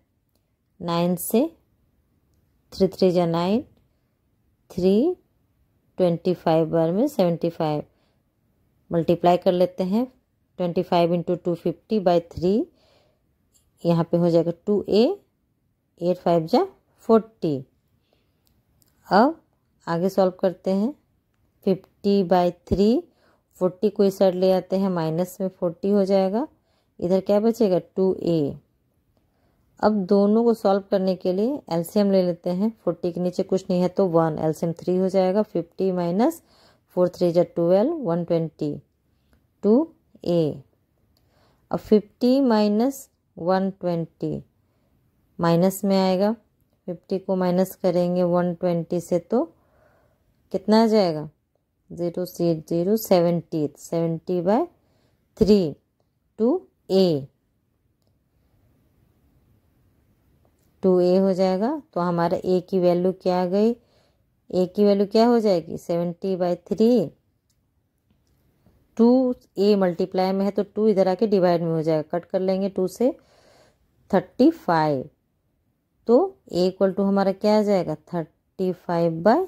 Speaker 1: नाइन से थ्री थ्री जा नाइन थ्री ट्वेंटी फाइव बार में सेवेंटी फाइव मल्टीप्लाई कर लेते हैं twenty five into two fifty by three यहाँ पे हो जाएगा टू ए एट फाइव जा फोर्टी अब आगे सॉल्व करते हैं फिफ्टी बाई थ्री फोर्टी को इस साइड ले आते हैं माइनस में फोर्टी हो जाएगा इधर क्या बचेगा टू ए अब दोनों को सॉल्व करने के लिए एलसीएम ले लेते हैं फोर्टी के नीचे कुछ नहीं है तो वन एलसीएम थ्री हो जाएगा फिफ्टी माइनस फोर थ्री जो ट्वेल्व वन ट्वेंटी टू ए अब fifty minus one twenty minus में आएगा फिफ्टी को माइनस करेंगे वन ट्वेंटी से तो कितना आ जाएगा ज़ीरो सीट zero seventy seventy by three two A two A हो जाएगा तो हमारा ए की वैल्यू क्या आ गई ए की वैल्यू क्या हो जाएगी seventy by three two A multiply में है तो टू इधर आके डिवाइड में हो जाएगा कट कर लेंगे टू से थर्टी फाइव तो ए इक्वल टू हमारा क्या आ जाएगा thirty five by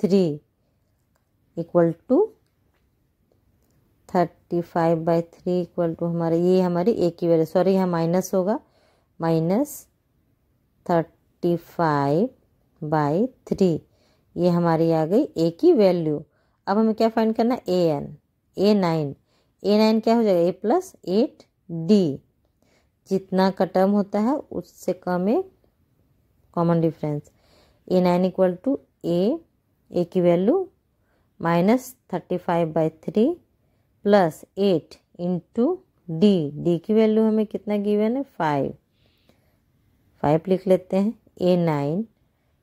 Speaker 1: three equal to thirty five by three equal to हमारा ये हमारी ए की वैल्यू सॉरी यहाँ माइनस होगा minus thirty five by three ये हमारी आ गई ए की वैल्यू अब हमें क्या फाइंड करना a n a nine a nine क्या हो जाएगा ए प्लस एट डी जितना का टर्म होता है उससे कम एक common difference a nine equal to ए ए की value minus thirty five by three plus eight into D D की वैल्यू हमें कितना गिवन है फाइव फाइव लिख लेते हैं ए नाइन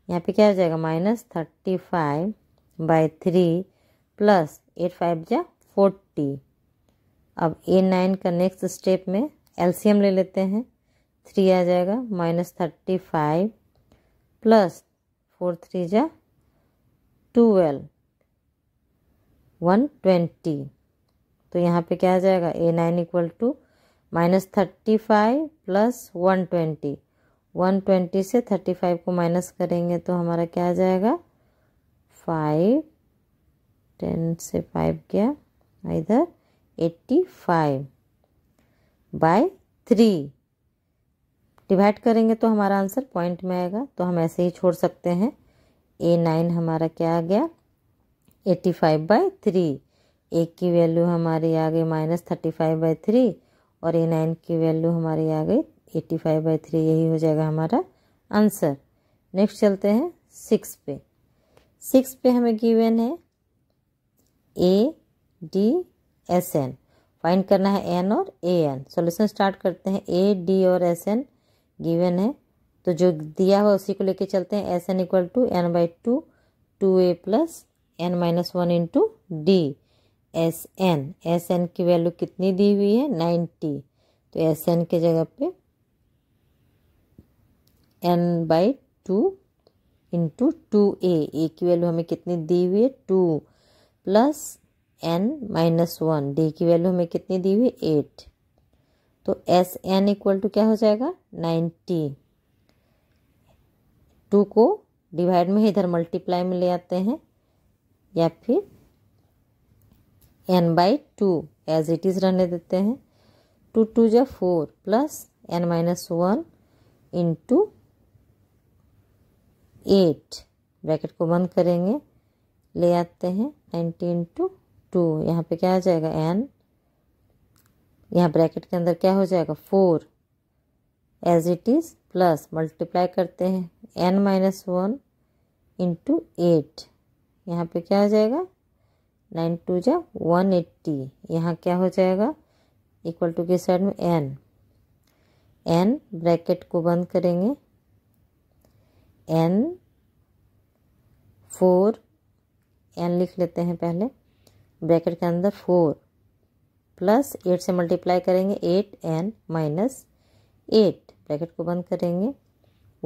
Speaker 1: यहाँ पे क्या हो जाएगा minus thirty five by three plus eight five जा फोर्टी अब ए नाइन का नेक्स्ट स्टेप में एलसीएम ले लेते हैं थ्री आ जाएगा minus thirty five plus four three जा टूवेल्व वन ट्वेंटी तो यहाँ पे क्या आ जाएगा a nine equal to minus thirty five plus one twenty one twenty से थर्टी फाइव को माइनस करेंगे तो हमारा क्या आ जाएगा फाइव टेन से फाइव गया इधर eighty five by three divide करेंगे तो हमारा आंसर पॉइंट में आएगा तो हम ऐसे ही छोड़ सकते हैं ए नाइन हमारा क्या आ गया eighty five by three a की वैल्यू हमारी आ गई minus thirty five by three और ए नाइन की वैल्यू हमारी आ गई एट्टी फाइव बाई थ्री यही हो जाएगा हमारा आंसर नेक्स्ट चलते हैं सिक्स पे सिक्स पे हमें गिवन है a d s n find करना है एन और ए एन सोल्यूशन स्टार्ट करते हैं ए डी और एस एन गिवन है तो जो दिया हुआ उसी को लेके चलते हैं S N equal to N by two two A plus N minus one into D s N S n की वैल्यू कितनी दी हुई है नाइन्टी तो एस एन के जगह पे n by two into two ए ए की वैल्यू हमें कितनी दी हुई है two plus N minus one D की वैल्यू हमें कितनी दी हुई है एट तो एस एन इक्वल टू क्या हो जाएगा नाइन्टी टू को डिवाइड में इधर मल्टीप्लाई में ले आते हैं या फिर n by two as it is रहने देते हैं टू टू या four plus N minus one into eight bracket को बंद करेंगे ले आते हैं नाइन्टी इंटू टू यहाँ पर क्या आ जाएगा एन यहाँ ब्रैकेट के अंदर क्या हो जाएगा four as it is plus multiply करते हैं n minus one into eight यहाँ पे क्या हो जाएगा नाइन टू जा वन एट्टी यहाँ क्या हो जाएगा इक्वल टू के साइड में एन एन ब्रैकेट को बंद करेंगे एन फोर एन लिख लेते हैं पहले ब्रैकेट के अंदर फोर प्लस एट से मल्टीप्लाई करेंगे eight n minus eight bracket को बंद करेंगे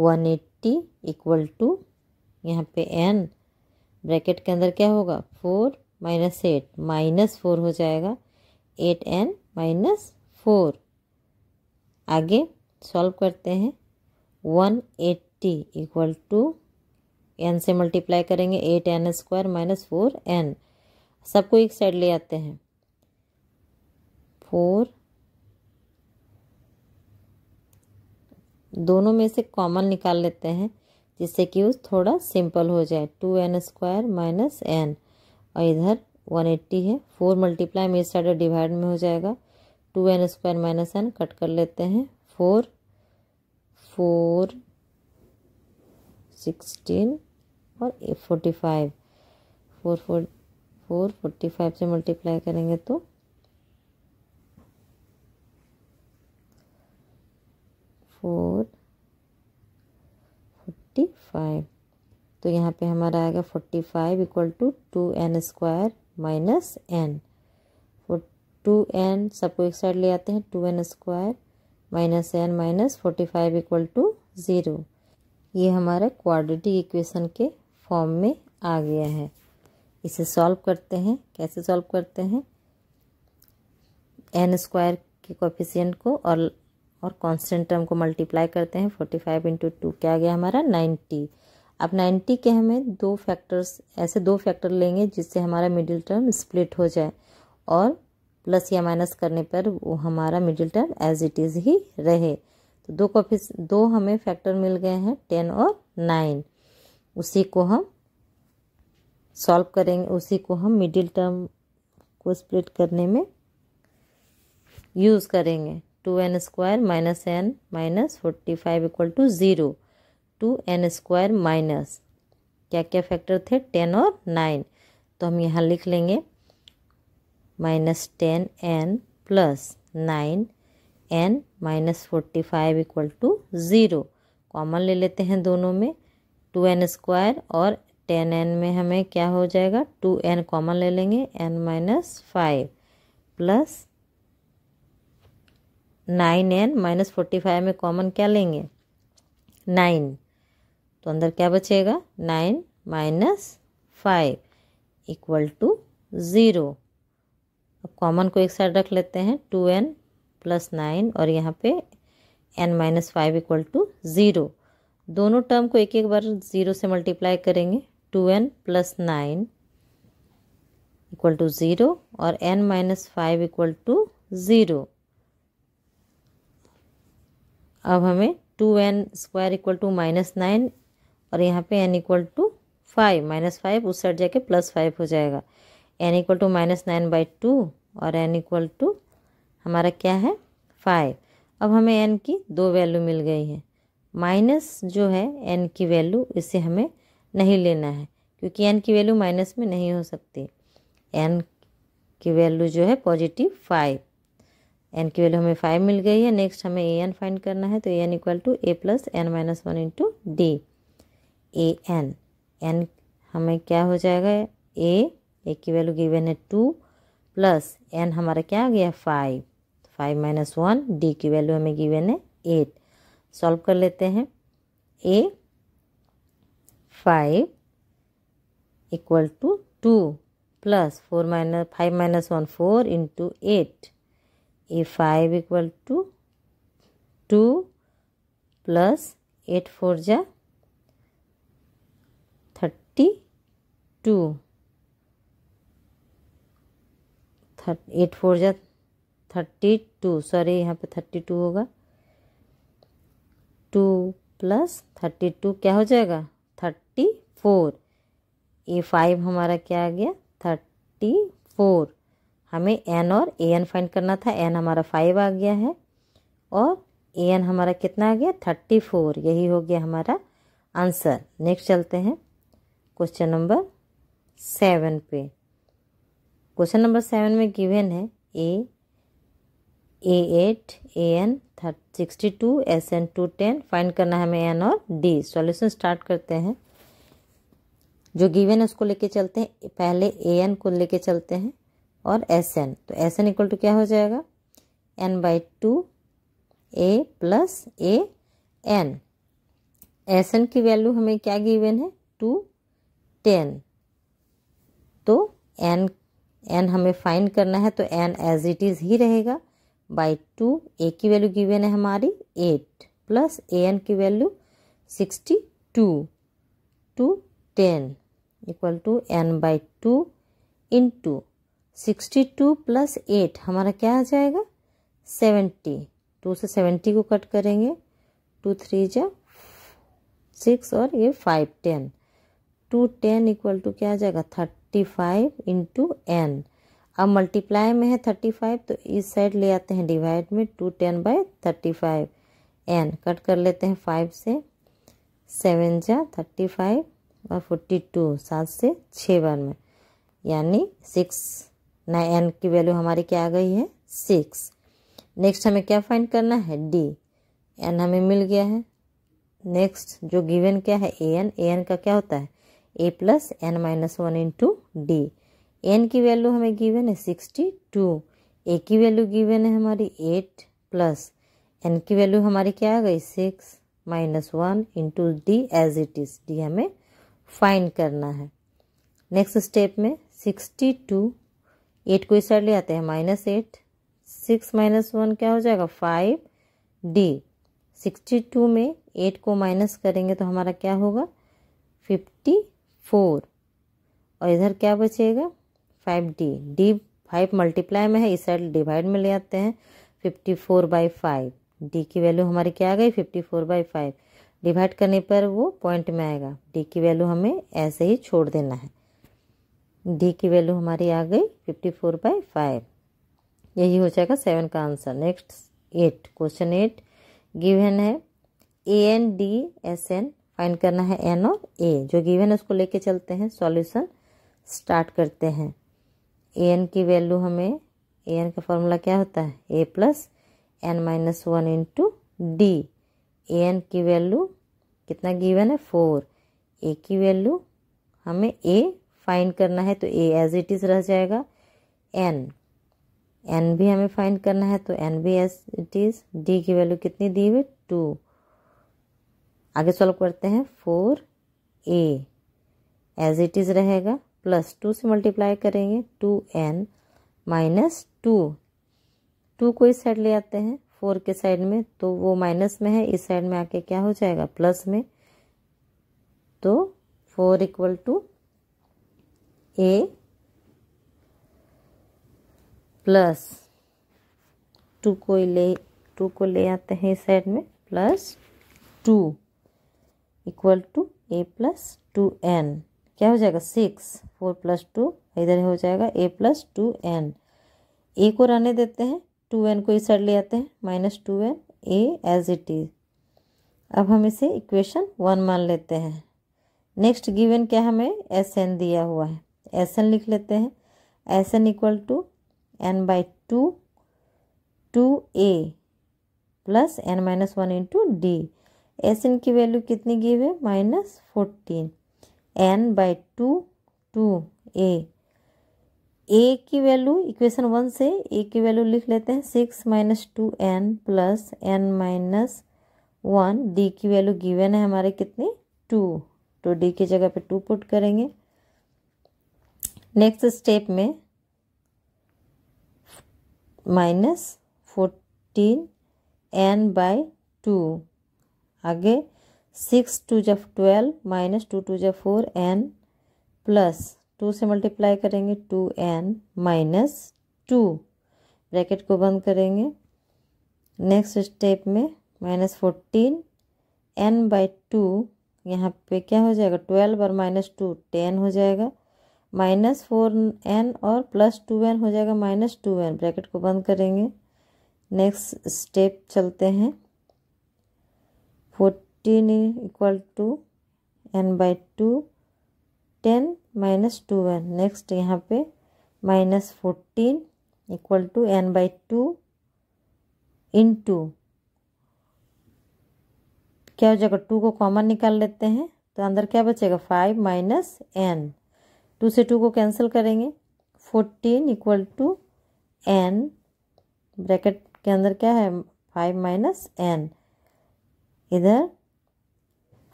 Speaker 1: वन एट्टी इक्वल टू यहाँ पे एन ब्रैकेट के अंदर क्या होगा four minus eight minus four हो जाएगा एट एन माइनस फोर आगे सॉल्व करते हैं one eighty equal to n से मल्टीप्लाई करेंगे eight n square minus four n सबको एक साइड ले आते हैं फोर दोनों में से कॉमन निकाल लेते हैं जिससे कि वो थोड़ा सिंपल हो जाए two n square minus n और इधर वन एट्टी है फोर मल्टीप्लाई में साइड डिवाइड में हो जाएगा two n square minus n cut कर लेते हैं फोर फोर सिक्सटीन और forty five four four four forty five से मल्टीप्लाई करेंगे तो फोर फोर्टी फाइव तो यहाँ पे हमारा आएगा forty five equal to two n square minus n two n सबको एक साइड ले आते हैं two n square minus N minus forty five equal to zero ये हमारे क्वाड्रेटिक इक्वेशन के फॉर्म में आ गया है इसे सॉल्व करते हैं कैसे सॉल्व करते हैं एन स्क्वायर के कोफिशियंट को और और कांस्टेंट टर्म को मल्टीप्लाई करते हैं फोर्टी फाइव इंटू टू क्या आ गया हमारा नाइन्टी अब नाइन्टी के हमें दो फैक्टर्स ऐसे दो फैक्टर लेंगे जिससे हमारा मिडिल टर्म स्प्लिट हो जाए और प्लस या माइनस करने पर वो हमारा middle term as it is ही रहे तो दो कॉफी दो हमें फैक्टर मिल गए हैं टेन और नाइन उसी को हम सॉल्व करेंगे उसी को हम मिडिल टर्म को स्प्लिट करने में यूज़ करेंगे two n square minus N minus forty five equal to zero two n square minus क्या क्या फैक्टर थे टेन और नाइन तो हम यहाँ लिख लेंगे minus ten n plus nine n minus forty five equal to zero common ले लेते हैं दोनों में टू एन स्क्वायर और टेन एन में हमें क्या हो जाएगा टू एन कॉमन ले लेंगे n minus five plus nine n minus forty five में कॉमन क्या लेंगे नाइन तो अंदर क्या बचेगा nine minus five equal to zero अब कॉमन को एक साइड रख लेते हैं टू एन प्लस नाइन और यहाँ पे n minus five equal to zero दोनों टर्म को एक एक बार ज़ीरो से मल्टीप्लाई करेंगे two n plus nine equal to zero और n minus five equal to zero अब हमें two n square equal to minus nine और यहाँ पे n equal to five minus five उस साइड जाके प्लस फाइव हो जाएगा n equal to minus nine by two और एन इक्वल टू हमारा क्या है फाइव अब हमें एन की दो वैल्यू मिल गई है माइनस जो है एन की वैल्यू इसे हमें नहीं लेना है क्योंकि एन की वैल्यू माइनस में नहीं हो सकती एन की वैल्यू जो है पॉजिटिव फाइव एन की वैल्यू हमें फाइव मिल गई है नेक्स्ट हमें ए एन फाइंड करना है तो A N equal to A plus N minus one into D A n n हमें क्या हो जाएगा ए ए की वैल्यू गिवन है टू प्लस एन हमारा क्या आ गया five five minus one D की वैल्यू हमें गिवन है एट सॉल्व कर लेते हैं a five equal to two plus four minus five minus one four into eight a five equal to two plus eight four जा thirty two eight four जा thirty two sorry यहाँ पे thirty two होगा two plus thirty two क्या हो जाएगा thirty four ए five हमारा क्या आ गया थर्टी फोर हमें एन और ए एन फाइंड करना था एन हमारा फाइव आ गया है और ए एन हमारा कितना आ गया थर्टी फोर यही हो गया हमारा आंसर नेक्स्ट चलते हैं क्वेश्चन नंबर सेवन पे क्वेश्चन नंबर सेवन में गिवन है ए a eight a n thirty sixty two s n two ten find करना है हमें एन और डी सॉल्यूशन स्टार्ट करते हैं जो गिवन है उसको लेके चलते हैं पहले ए एन को लेके चलते हैं और एस एन तो एस एन इक्वल टू क्या हो जाएगा N by two A plus A N S n की वैल्यू हमें क्या गिवन है टू टेन तो एन एन हमें फाइंड करना है तो एन एज इट इज़ ही रहेगा बाई टू ए की वैल्यू गिवन है हमारी एट प्लस ए एन की value sixty two two ten equal to N by two in to sixty two plus eight हमारा क्या आ जाएगा सेवेंटी टू से सेवेंटी को कट करेंगे टू थ्री जा सिक्स और ये five ten two ten equal to क्या आ जाएगा थर्टी फाइव इंटू एन अब मल्टीप्लाई में है थर्टी फाइव तो इस साइड ले आते हैं डिवाइड में two ten by thirty five n cut कर लेते हैं फाइव से सेवन जा थर्टी फाइव और फोर्टी टू सात से छः बार में यानी सिक्स ना एन की वैल्यू हमारी क्या आ गई है सिक्स नेक्स्ट हमें क्या फाइंड करना है डी एन हमें मिल गया है नेक्स्ट जो गिवन क्या है ए एन ए एन का क्या होता है ए plus N minus one into D n की वैल्यू हमें गिवन है सिक्सटी टू ए की वैल्यू गिवन है हमारी एट प्लस एन की वैल्यू हमारी क्या आ गई six minus one into d as it is d हमें फाइंड करना है नेक्स्ट स्टेप में सिक्सटी टू एट को इस साइड ले आते हैं minus eight six minus one क्या हो जाएगा फाइव डी सिक्सटी टू में एट को माइनस करेंगे तो हमारा क्या होगा फिफ्टी फोर और इधर क्या बचेगा five d d five multiply में है इस साइड डिवाइड में ले आते हैं fifty four by five d की वैल्यू हमारी क्या आ गई fifty four by five divide करने पर वो पॉइंट में आएगा डी की वैल्यू हमें ऐसे ही छोड़ देना है डी की वैल्यू हमारी आ गई फिफ्टी फोर बाई फाइव यही हो जाएगा सेवन का answer next eight question eight given है ए n d s n find करना है एन और ए जो गिवन है उसको लेके चलते हैं सॉल्यूशन स्टार्ट करते हैं ए एन की वैल्यू हमें ए एन का फॉर्मूला क्या होता है ए plus N minus one into D A N की वैल्यू कितना गिवन है फोर ए की वैल्यू हमें ए फाइंड करना है तो ए एज इट इज़ रह जाएगा एन एन भी हमें फाइंड करना है तो एन भी एज इट इज़ डी की वैल्यू कितनी दी हुई टू आगे सॉल्व करते हैं four a as it is रहेगा प्लस टू से मल्टीप्लाई करेंगे two N minus two two को इस साइड ले आते हैं फोर के साइड में तो वो माइनस में है इस साइड में आके क्या हो जाएगा प्लस में तो four equal to A plus two को ले टू को ले आते हैं इस साइड में plus two equal to A plus two n क्या हो जाएगा सिक्स फोर प्लस टू इधर हो जाएगा ए प्लस टू एन ए को रहने देते हैं टू एन को इस साइड ले आते हैं minus two n a as it is अब हम इसे इक्वेशन वन मान लेते हैं नेक्स्ट गिवन क्या हमें एस एन दिया हुआ है एस एन लिख लेते हैं S N equal to N by two two A plus N minus one into D s n की वैल्यू कितनी गिव है minus fourteen n by two two ए ए की वैल्यू इक्वेशन वन से ए की वैल्यू लिख लेते हैं six minus two n plus N minus one D की वैल्यू गिवन है हमारे कितनी टू तो डी की जगह पे टू पुट करेंगे नेक्स्ट स्टेप में minus fourteen n by two आगे सिक्स टू जब ट्वेल्व माइनस टू टू जब फोर एन प्लस टू से मल्टीप्लाई करेंगे two N minus two bracket को बंद करेंगे नेक्स्ट स्टेप में minus fourteen n by two यहाँ पे क्या हो जाएगा ट्वेल्व और माइनस टू टेन हो जाएगा माइनस फोर एन और प्लस टू एन हो जाएगा माइनस टू एन ब्रैकेट को बंद करेंगे नेक्स्ट स्टेप चलते हैं fourteen equal to N by two ten minus two n next यहाँ पे minus fourteen equal to N by two in into क्या हो जाएगा टू को कॉमन निकाल लेते हैं तो अंदर क्या बचेगा फाइव माइनस एन टू से टू को कैंसिल करेंगे fourteen equal to n bracket के अंदर क्या है फाइव माइनस एन इधर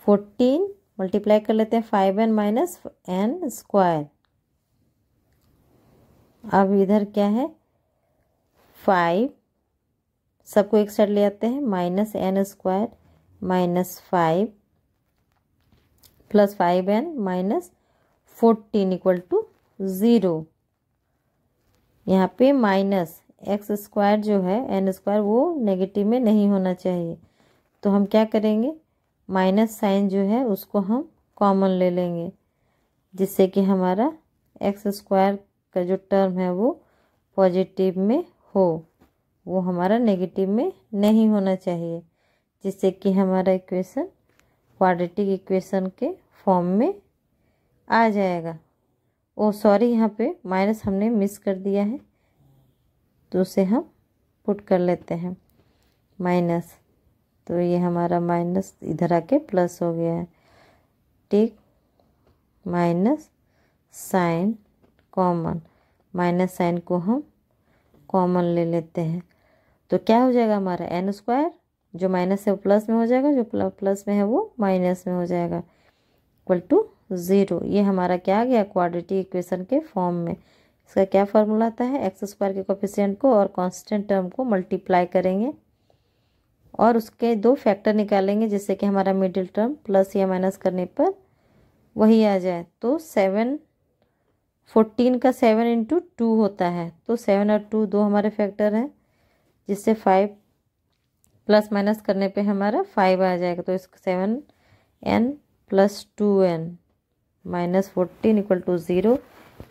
Speaker 1: फोर्टीन मल्टीप्लाई कर लेते हैं five n minus n square अब इधर क्या है फाइव सबको एक साइड ले आते हैं minus n square minus five plus five n minus fourteen equal to zero यहाँ पे माइनस एक्स स्क्वायर जो है एन स्क्वायर वो नेगेटिव में नहीं होना चाहिए तो हम क्या करेंगे माइनस साइन जो है उसको हम कॉमन ले लेंगे जिससे कि हमारा एक्स स्क्वायर का जो टर्म है वो पॉजिटिव में हो वो हमारा नेगेटिव में नहीं होना चाहिए जिससे कि हमारा इक्वेशन क्वाड्रेटिक इक्वेशन के फॉर्म में आ जाएगा ओ सॉरी यहाँ पे माइनस हमने मिस कर दिया है तो उसे हम पुट कर लेते हैं माइनस तो ये हमारा माइनस इधर आके प्लस हो गया है ठीक minus sign common minus sign को हम कॉमन ले लेते हैं तो क्या हो जाएगा हमारा एन स्क्वायर जो माइनस है वो प्लस में हो जाएगा जो प्लस में है वो माइनस में हो जाएगा इक्वल टू ज़ीरो ये हमारा क्या आ गया क्वाड्रेटिक इक्वेशन के फॉर्म में इसका क्या फॉर्मूला आता है एक्स स्क्वायर के कोफिशियंट को और कांस्टेंट टर्म को मल्टीप्लाई करेंगे और उसके दो फैक्टर निकालेंगे जिससे कि हमारा मिडिल टर्म प्लस या माइनस करने पर वही आ जाए तो सेवन फोर्टीन का सेवन इंटू टू होता है तो सेवन और टू दो हमारे फैक्टर हैं जिससे फाइव प्लस माइनस करने पे हमारा फाइव आ जाएगा तो इस seven n plus two N minus fourteen equal to zero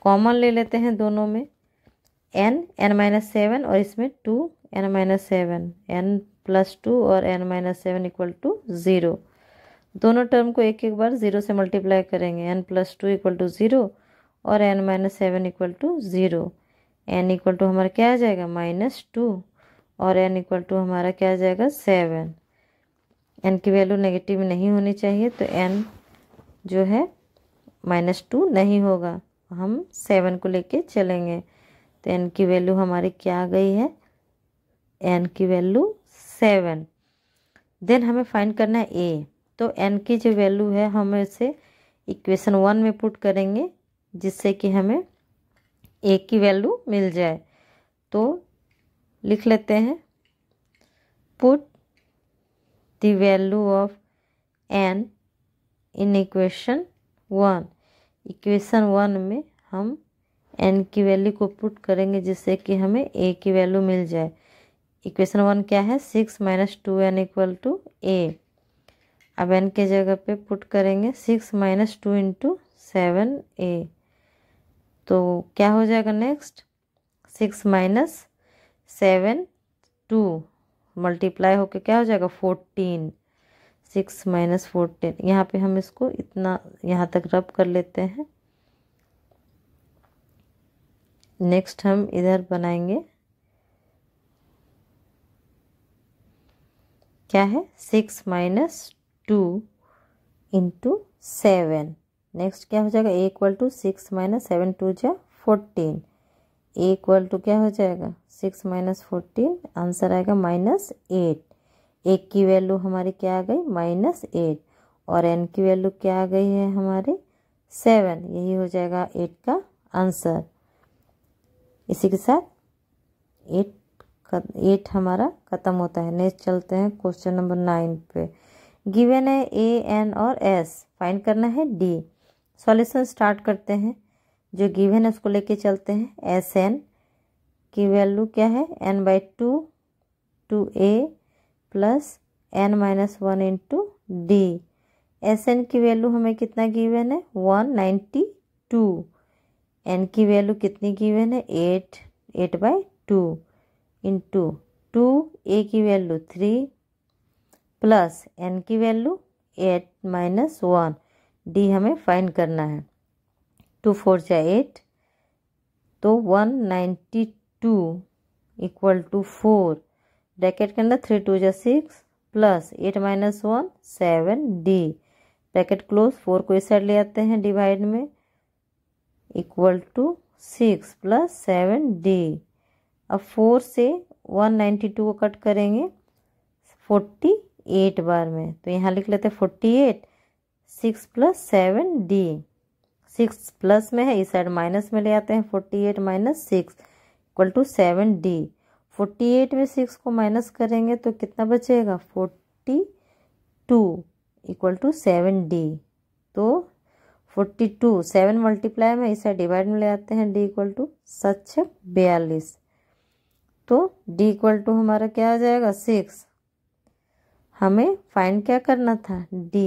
Speaker 1: common ले लेते हैं दोनों में एन एन माइनस सेवन और इसमें two N minus seven n plus two और n minus seven equal to zero दोनों टर्म को एक एक बार ज़ीरो से मल्टीप्लाई करेंगे n plus two equal to zero और n minus seven equal to zero n equal to हमारा क्या आ जाएगा माइनस टू और एन इक्वल टू हमारा क्या आ जाएगा सेवन एन की वैल्यू नेगेटिव नहीं होनी चाहिए तो एन जो है माइनस टू नहीं होगा हम सेवन को लेके चलेंगे तो एन की वैल्यू हमारी क्या आ गई है एन की वैल्यू सेवन देन हमें फाइंड करना है ए तो एन की जो वैल्यू है हम इसे इक्वेशन वन में पुट करेंगे जिससे कि हमें ए की वैल्यू मिल जाए तो लिख लेते हैं put the value of n in equation one equation one में हम एन की वैल्यू को पुट करेंगे जिससे कि हमें ए की वैल्यू मिल जाए इक्वेशन वन क्या है six minus two n equal to ए अब एन के जगह पे पुट करेंगे six minus two into seven a तो क्या हो जाएगा next six minus seven two multiply होकर क्या हो जाएगा फोर्टीन सिक्स माइनस फोर्टीन यहाँ पे हम इसको इतना यहाँ तक रब कर लेते हैं नेक्स्ट हम इधर बनाएंगे क्या है six minus two into seven next क्या हो जाएगा a equal to six minus seven two जा फोर्टीन ए इक्वल टू क्या हो जाएगा सिक्स माइनस फोर्टीन आंसर आएगा माइनस एट एक की वैल्यू हमारी क्या आ गई माइनस एट और एन की वैल्यू क्या आ गई है हमारे सेवन यही हो जाएगा एट का आंसर इसी के साथ एट एट हमारा ख़त्म होता है नेक्स्ट चलते हैं क्वेश्चन नंबर नाइन पे गिवन है ए एन और एस फाइंड करना है डी सॉल्यूशन स्टार्ट करते हैं जो गिवन है उसको लेके चलते हैं एस एन की वैल्यू क्या है N by two two A plus N minus one into D s n की वैल्यू हमें कितना गिवन है वन नाइन्टी टू एन की वैल्यू कितनी गिवन है eight eight by two into two ए की वैल्यू थ्री प्लस एन की value eight minus one d हमें फाइन करना है टू फोर या एट तो one ninety two equal to four bracket के अंदर थ्री टू जै six plus eight minus one seven d bracket close four को इस साइड ले आते हैं डिवाइड में equal to six plus seven D अब फोर से वन नाइन्टी टू को कट करेंगे फोर्टी एट बार में तो यहाँ लिख लेते हैं forty eight six plus seven d six plus में है इस साइड माइनस में ले आते हैं forty eight minus six equal to seven d forty eight में सिक्स को माइनस करेंगे तो कितना बचेगा forty two equal to seven d तो फोर्टी टू सेवन मल्टीप्लाई में इसे डिवाइड में ले आते हैं डी इक्वल टू सच बयालीस तो डी इक्वल टू हमारा क्या आ जाएगा सिक्स हमें फाइंड क्या करना था डी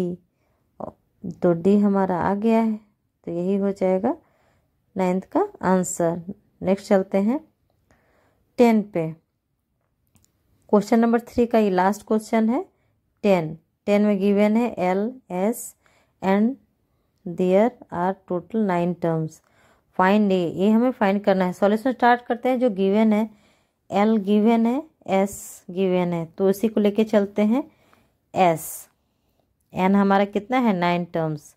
Speaker 1: तो डी हमारा आ गया है तो यही हो जाएगा नाइन्थ का आंसर नेक्स्ट चलते हैं टेन पे क्वेश्चन नंबर थ्री का ये लास्ट क्वेश्चन है टेन टेन में गिवन है l s and there are total nine terms find a ये हमें फाइंड करना है सॉल्यूशन स्टार्ट करते हैं जो गिवन है एल गिवन है एस गिवन है तो इसी को लेके चलते हैं एस एन हमारा कितना है nine terms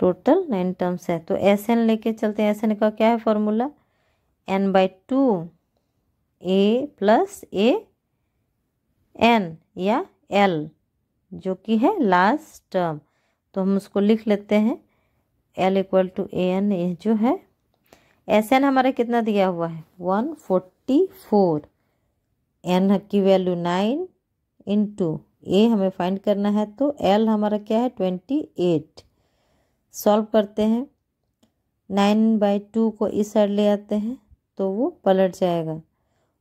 Speaker 1: total nine terms है तो एस एन लेके चलते हैं एस एन का क्या है formula N by two A plus A n या एल जो कि है लास्ट टर्म तो हम उसको लिख लेते हैं l equal to a n a जो है एस एन हमारा कितना दिया हुआ है वन फोर्टी फोर एन की value nine into a हमें फाइंड करना है तो एल हमारा क्या है ट्वेंटी एट सॉल्व करते हैं नाइन बाई टू को इस साइड ले आते हैं तो वो पलट जाएगा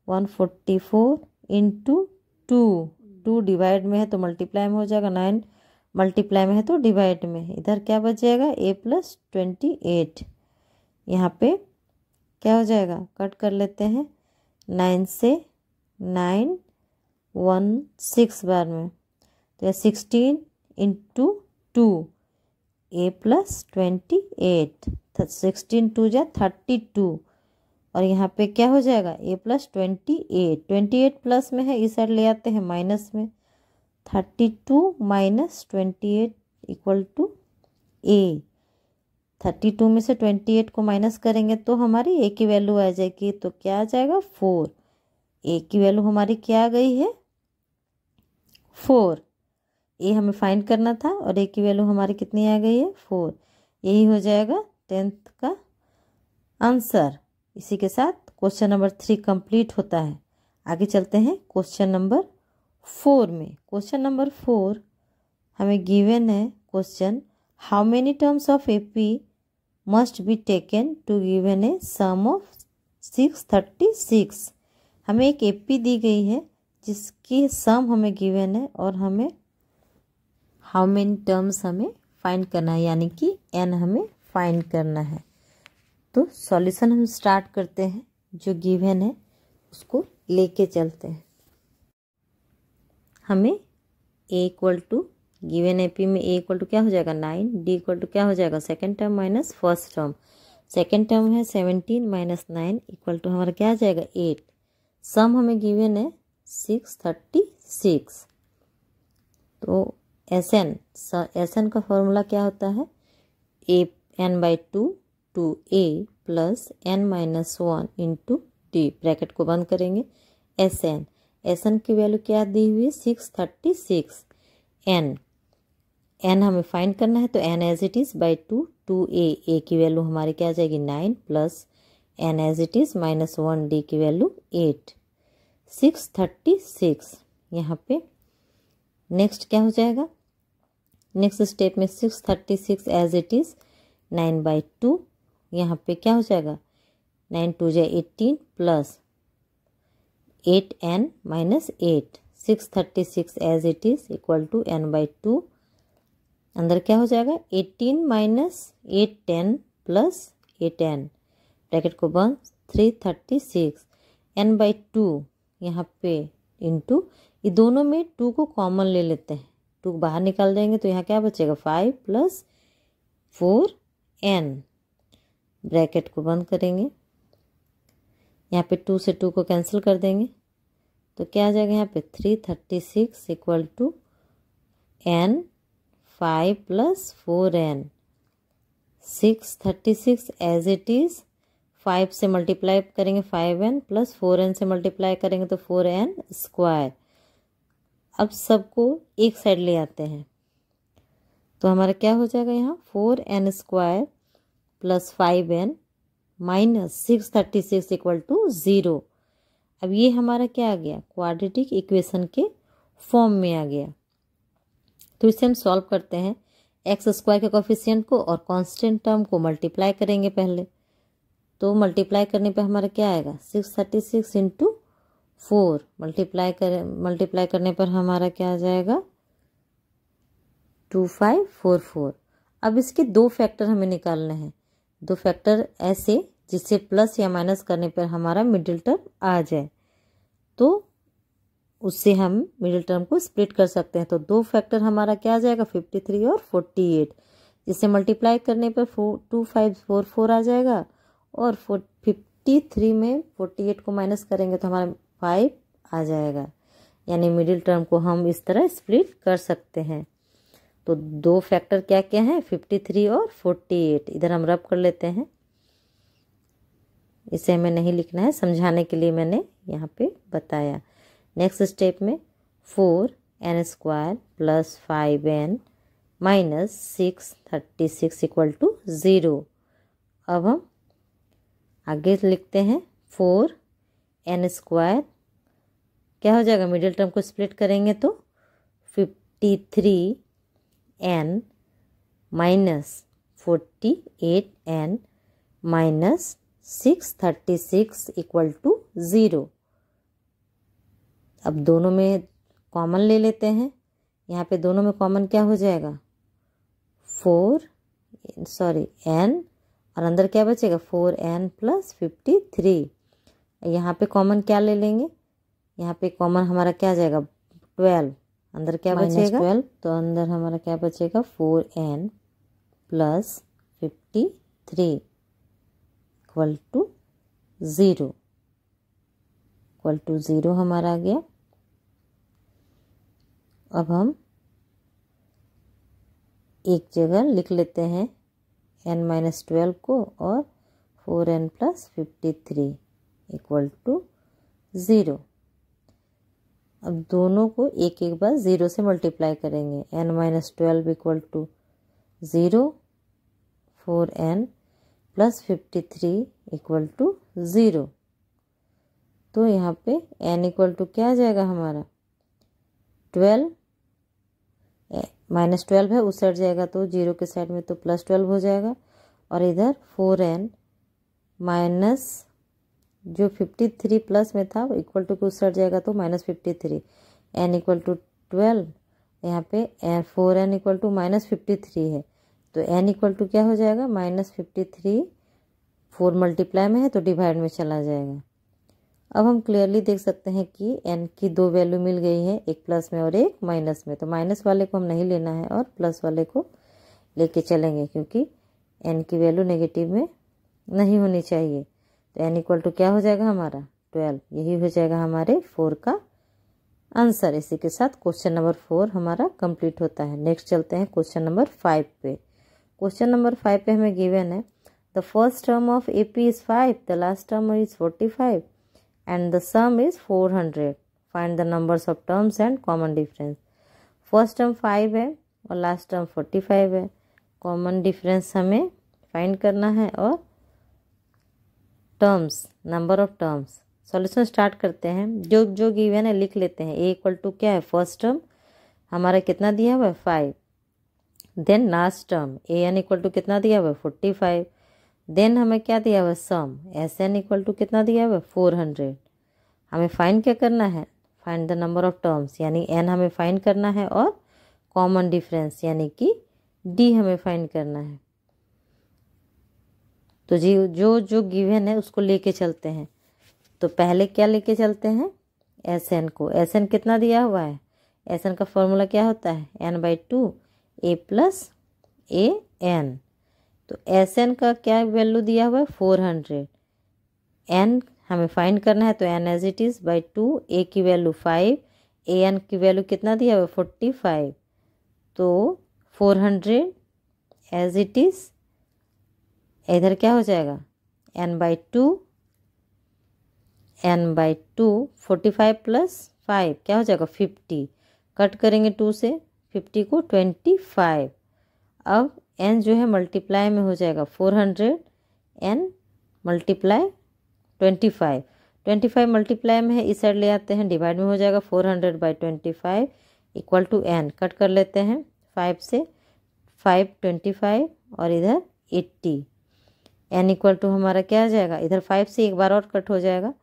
Speaker 1: one forty four into two two divide में है तो मल्टीप्लाई में हो जाएगा नाइन मल्टीप्लाई में है तो डिवाइड में इधर क्या बच जाएगा ए प्लस ट्वेंटी एट यहाँ पे क्या हो जाएगा कट कर लेते हैं नाइन से नाइन वन सिक्स बार में तो सिक्सटीन इंटू टू ए plus twenty eight sixteen two या थर्टी टू और यहाँ पे क्या हो जाएगा ए plus twenty eight twenty eight plus में है इस साइड ले आते हैं माइनस में thirty two minus twenty eight equal to a thirty two में से ट्वेंटी एट को माइनस करेंगे तो हमारी ए की वैल्यू आ जाएगी तो क्या आ जाएगा फोर ए की वैल्यू हमारी क्या आ गई है फोर ए हमें फाइंड करना था और ए की वैल्यू हमारी कितनी आ गई है फोर यही हो जाएगा टेंथ का आंसर इसी के साथ क्वेश्चन नंबर थ्री कंप्लीट होता है आगे चलते हैं क्वेश्चन नंबर फोर में क्वेश्चन नंबर फोर हमें गिवन है question how many terms of A P must be taken to given a sum of six thirty six हमें एक ए पी दी गई है जिसकी सम हमें गिवन है और हमें हाउ मेनी टर्म्स हमें फाइंड करना है यानी कि एन हमें फाइंड करना है तो सॉल्यूशन हम स्टार्ट करते हैं जो गिवन है उसको लेके चलते हैं हमें a equal to given A P में ए इक्वल टू क्या हो जाएगा नाइन डी इक्वल टू क्या हो जाएगा second term minus first term second term है seventeen minus nine equal to हमारा क्या आ जाएगा एट सम हमें गिवेन है सिक्स थर्टी सिक्स तो एस एन एस एन का फॉर्मूला क्या होता है ए n by two two A plus N minus one into t bracket को बंद करेंगे एस एन एस एन की वैल्यू क्या दी हुई है six thirty six n n हमें फाइंड करना है तो n as it is by two two ए ए की वैल्यू हमारी क्या आ जाएगी nine plus n as it is minus one D की value eight six thirty six यहाँ पे नेक्स्ट क्या हो जाएगा नेक्स्ट स्टेप में six thirty six as it is nine by two यहाँ पे क्या हो जाएगा नाइन टू जै eighteen plus eight n minus eight six thirty six as it is equal to N by two अंदर क्या हो जाएगा eighteen minus eight ten plus eight n bracket को बंद three thirty six n by two यहाँ पे into ये दोनों में टू को कॉमन ले लेते हैं टू बाहर निकाल देंगे तो यहाँ क्या बचेगा five plus four n bracket को बंद करेंगे यहाँ पे टू से टू को कैंसिल कर देंगे तो क्या आ जाएगा यहाँ पे three thirty six equal to n five plus four n six thirty six as it is five से मल्टीप्लाई करेंगे five n plus four n से मल्टीप्लाई करेंगे तो फोर एन स्क्वायर अब सबको एक साइड ले आते हैं तो हमारा क्या हो जाएगा यहाँ four n square plus five n minus six thirty six equal to zero अब ये हमारा क्या आ गया क्वाड्रेटिक इक्वेशन के फॉर्म में आ गया तो इसे हम सॉल्व करते हैं एक्स स्क्वायर के कॉफिशियंट को और कांस्टेंट टर्म को मल्टीप्लाई करेंगे पहले तो मल्टीप्लाई करने पे हमारा क्या आएगा six thirty six into four multiply कर मल्टीप्लाई करने पर हमारा क्या आ जाएगा टू फाइव फोर फोर अब इसके दो फैक्टर हमें निकालने हैं दो फैक्टर ऐसे जिससे प्लस या माइनस करने पर हमारा मिडिल टर्म आ जाए तो उससे हम मिडिल टर्म को स्प्लिट कर सकते हैं तो दो फैक्टर हमारा क्या आ जाएगा फिफ्टी थ्री और फोर्टी एट जिससे मल्टीप्लाई करने पर four two five four four आ जाएगा और फिफ्टी थ्री में फोर्टी एट को माइनस करेंगे तो हमारा फाइव आ जाएगा यानी मिडिल टर्म को हम इस तरह स्प्लिट कर सकते हैं तो दो फैक्टर क्या क्या हैं फिफ्टी थ्री और फोर्टी एट इधर हम रब कर लेते हैं इसे हमें नहीं लिखना है समझाने के लिए मैंने यहाँ पे बताया नेक्स्ट स्टेप में four n square plus five n minus six thirty six equal to zero अब हम आगे लिखते हैं फोर एन स्क्वायर क्या हो जाएगा मिडिल टर्म को स्प्लिट करेंगे तो fifty three N minus forty eight n minus six thirty six equal to zero अब दोनों में कॉमन ले लेते हैं यहाँ पे दोनों में कॉमन क्या हो जाएगा फोर सॉरी एन और अंदर क्या बचेगा four n plus fifty three यहाँ पर कॉमन क्या ले लेंगे यहाँ पे कॉमन हमारा क्या आ जाएगा ट्वेल्व अंदर क्या बचेगा ट्वेल्व तो अंदर हमारा क्या बचेगा four n plus fifty three equal to zero equal to zero हमारा आ गया अब हम एक जगह लिख लेते हैं एन माइनस ट्वेल्व को और four n plus fifty three equal to zero अब दोनों को एक एक बार ज़ीरो से मल्टीप्लाई करेंगे n minus twelve equal to zero four n plus fifty three equal to zero तो यहाँ पे एन इक्वल टू क्या आ जाएगा हमारा ट्वेल्व माइनस ट्वेल्व है उस साइड जाएगा तो जीरो के साइड में तो प्लस ट्वेल्व हो जाएगा और इधर फोर एन माइनस जो फिफ्टी थ्री प्लस में था इक्वल टू कुछ सट जाएगा तो minus fifty three n equal to twelve यहाँ पे n four n equal to minus fifty three है तो एन इक्वल टू क्या हो जाएगा minus fifty three four multiply में है तो डिवाइड में चला जाएगा अब हम क्लियरली देख सकते हैं कि एन की दो वैल्यू मिल गई है एक प्लस में और एक माइनस में तो माइनस वाले को हम नहीं लेना है और प्लस वाले को लेके चलेंगे क्योंकि एन की वैल्यू नेगेटिव में नहीं होनी चाहिए तो एन इक्वल टू क्या हो जाएगा हमारा ट्वेल्व यही हो जाएगा हमारे फोर का आंसर इसी के साथ क्वेश्चन नंबर फोर हमारा कंप्लीट होता है नेक्स्ट चलते हैं क्वेश्चन नंबर फाइव पे क्वेश्चन नंबर फाइव पे हमें गिवन है the first term of A P is five the last term is forty five and the sum is four hundred find the numbers of terms and common difference first term five है और last term forty five है common difference हमें find करना है और terms number of terms solution start करते हैं जो जो गिवन है लिख लेते हैं ए इक्वल टू क्या है फर्स्ट टर्म हमारा कितना दिया हुआ है five then last term A N equal to कितना दिया हुआ है फोर्टी फाइव देन हमें क्या दिया हुआ है sum s N equal to कितना दिया हुआ है फोर हंड्रेड हमें फाइन क्या करना है find the number of terms यानी एन हमें फाइन करना है और कॉमन डिफरेंस यानी कि डी हमें फाइन करना है तो जी जो जो गिवन है उसको लेके चलते हैं तो पहले क्या लेके चलते हैं एस एन को एस एन कितना दिया हुआ है एस एन का फॉर्मूला क्या होता है N by two A plus A n तो एस एन का क्या वैल्यू दिया हुआ है फोर हंड्रेड एन हमें फाइंड करना है तो n as it is by two ए की वैल्यू फाइव ए एन की वैल्यू कितना दिया हुआ है फोर्टी फाइव तो four hundred as it is इधर क्या हो जाएगा N by two N by two forty five plus five क्या हो जाएगा फिफ्टी कट करेंगे टू से फिफ्टी को ट्वेंटी फाइव अब एन जो है मल्टीप्लाई में हो जाएगा four hundred n multiply twenty five twenty five multiply में है इस साइड ले आते हैं डिवाइड में हो जाएगा four hundred by twenty five equal to n cut कर लेते हैं फाइव से फाइव ट्वेंटी फाइव और इधर एट्टी एन इक्वल टू हमारा क्या आ जाएगा इधर फाइव से एक बार और कट हो जाएगा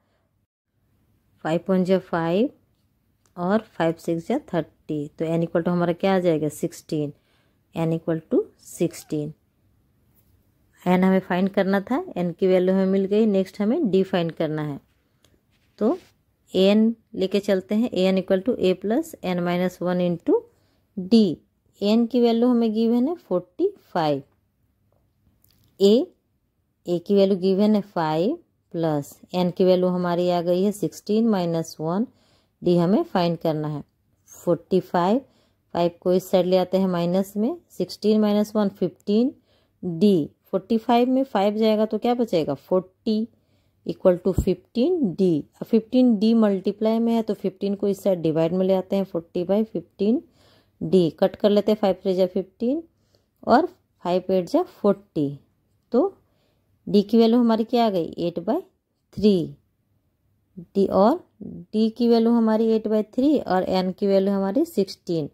Speaker 1: फाइव वन जो फाइव और फाइव सिक्स या थर्टी तो एन इक्वल टू हमारा क्या आ जाएगा sixteen n equal to sixteen n हमें फाइंड करना था एन की वैल्यू हमें मिल गई नेक्स्ट हमें डी फाइंड करना है तो ए एन लेके चलते हैं A N equal to A plus N minus one into d n की वैल्यू हमें गिव है ना फोर्टी फाइव ए ए की वैल्यू गिवन है फाइव प्लस एन की वैल्यू हमारी आ गई है सिक्सटीन माइनस वन डी हमें फाइंड करना है फोर्टी फाइव फाइव को इस साइड ले आते हैं माइनस में sixteen minus one fifteen d forty five में फाइव जाएगा तो क्या बचेगा forty equal to fifteen d अब फिफ्टीन डी मल्टीप्लाई में है तो फिफ्टीन को इस साइड डिवाइड में ले आते हैं forty by fifteen d cut कर लेते हैं फाइव थ्री जै फिफ्टीन और फाइव एट जै फोर्टी तो डी की वैल्यू हमारी क्या आ गई एट बाई थ्री डी और डी की वैल्यू हमारी एट बाई थ्री और एन की वैल्यू हमारी सिक्सटीन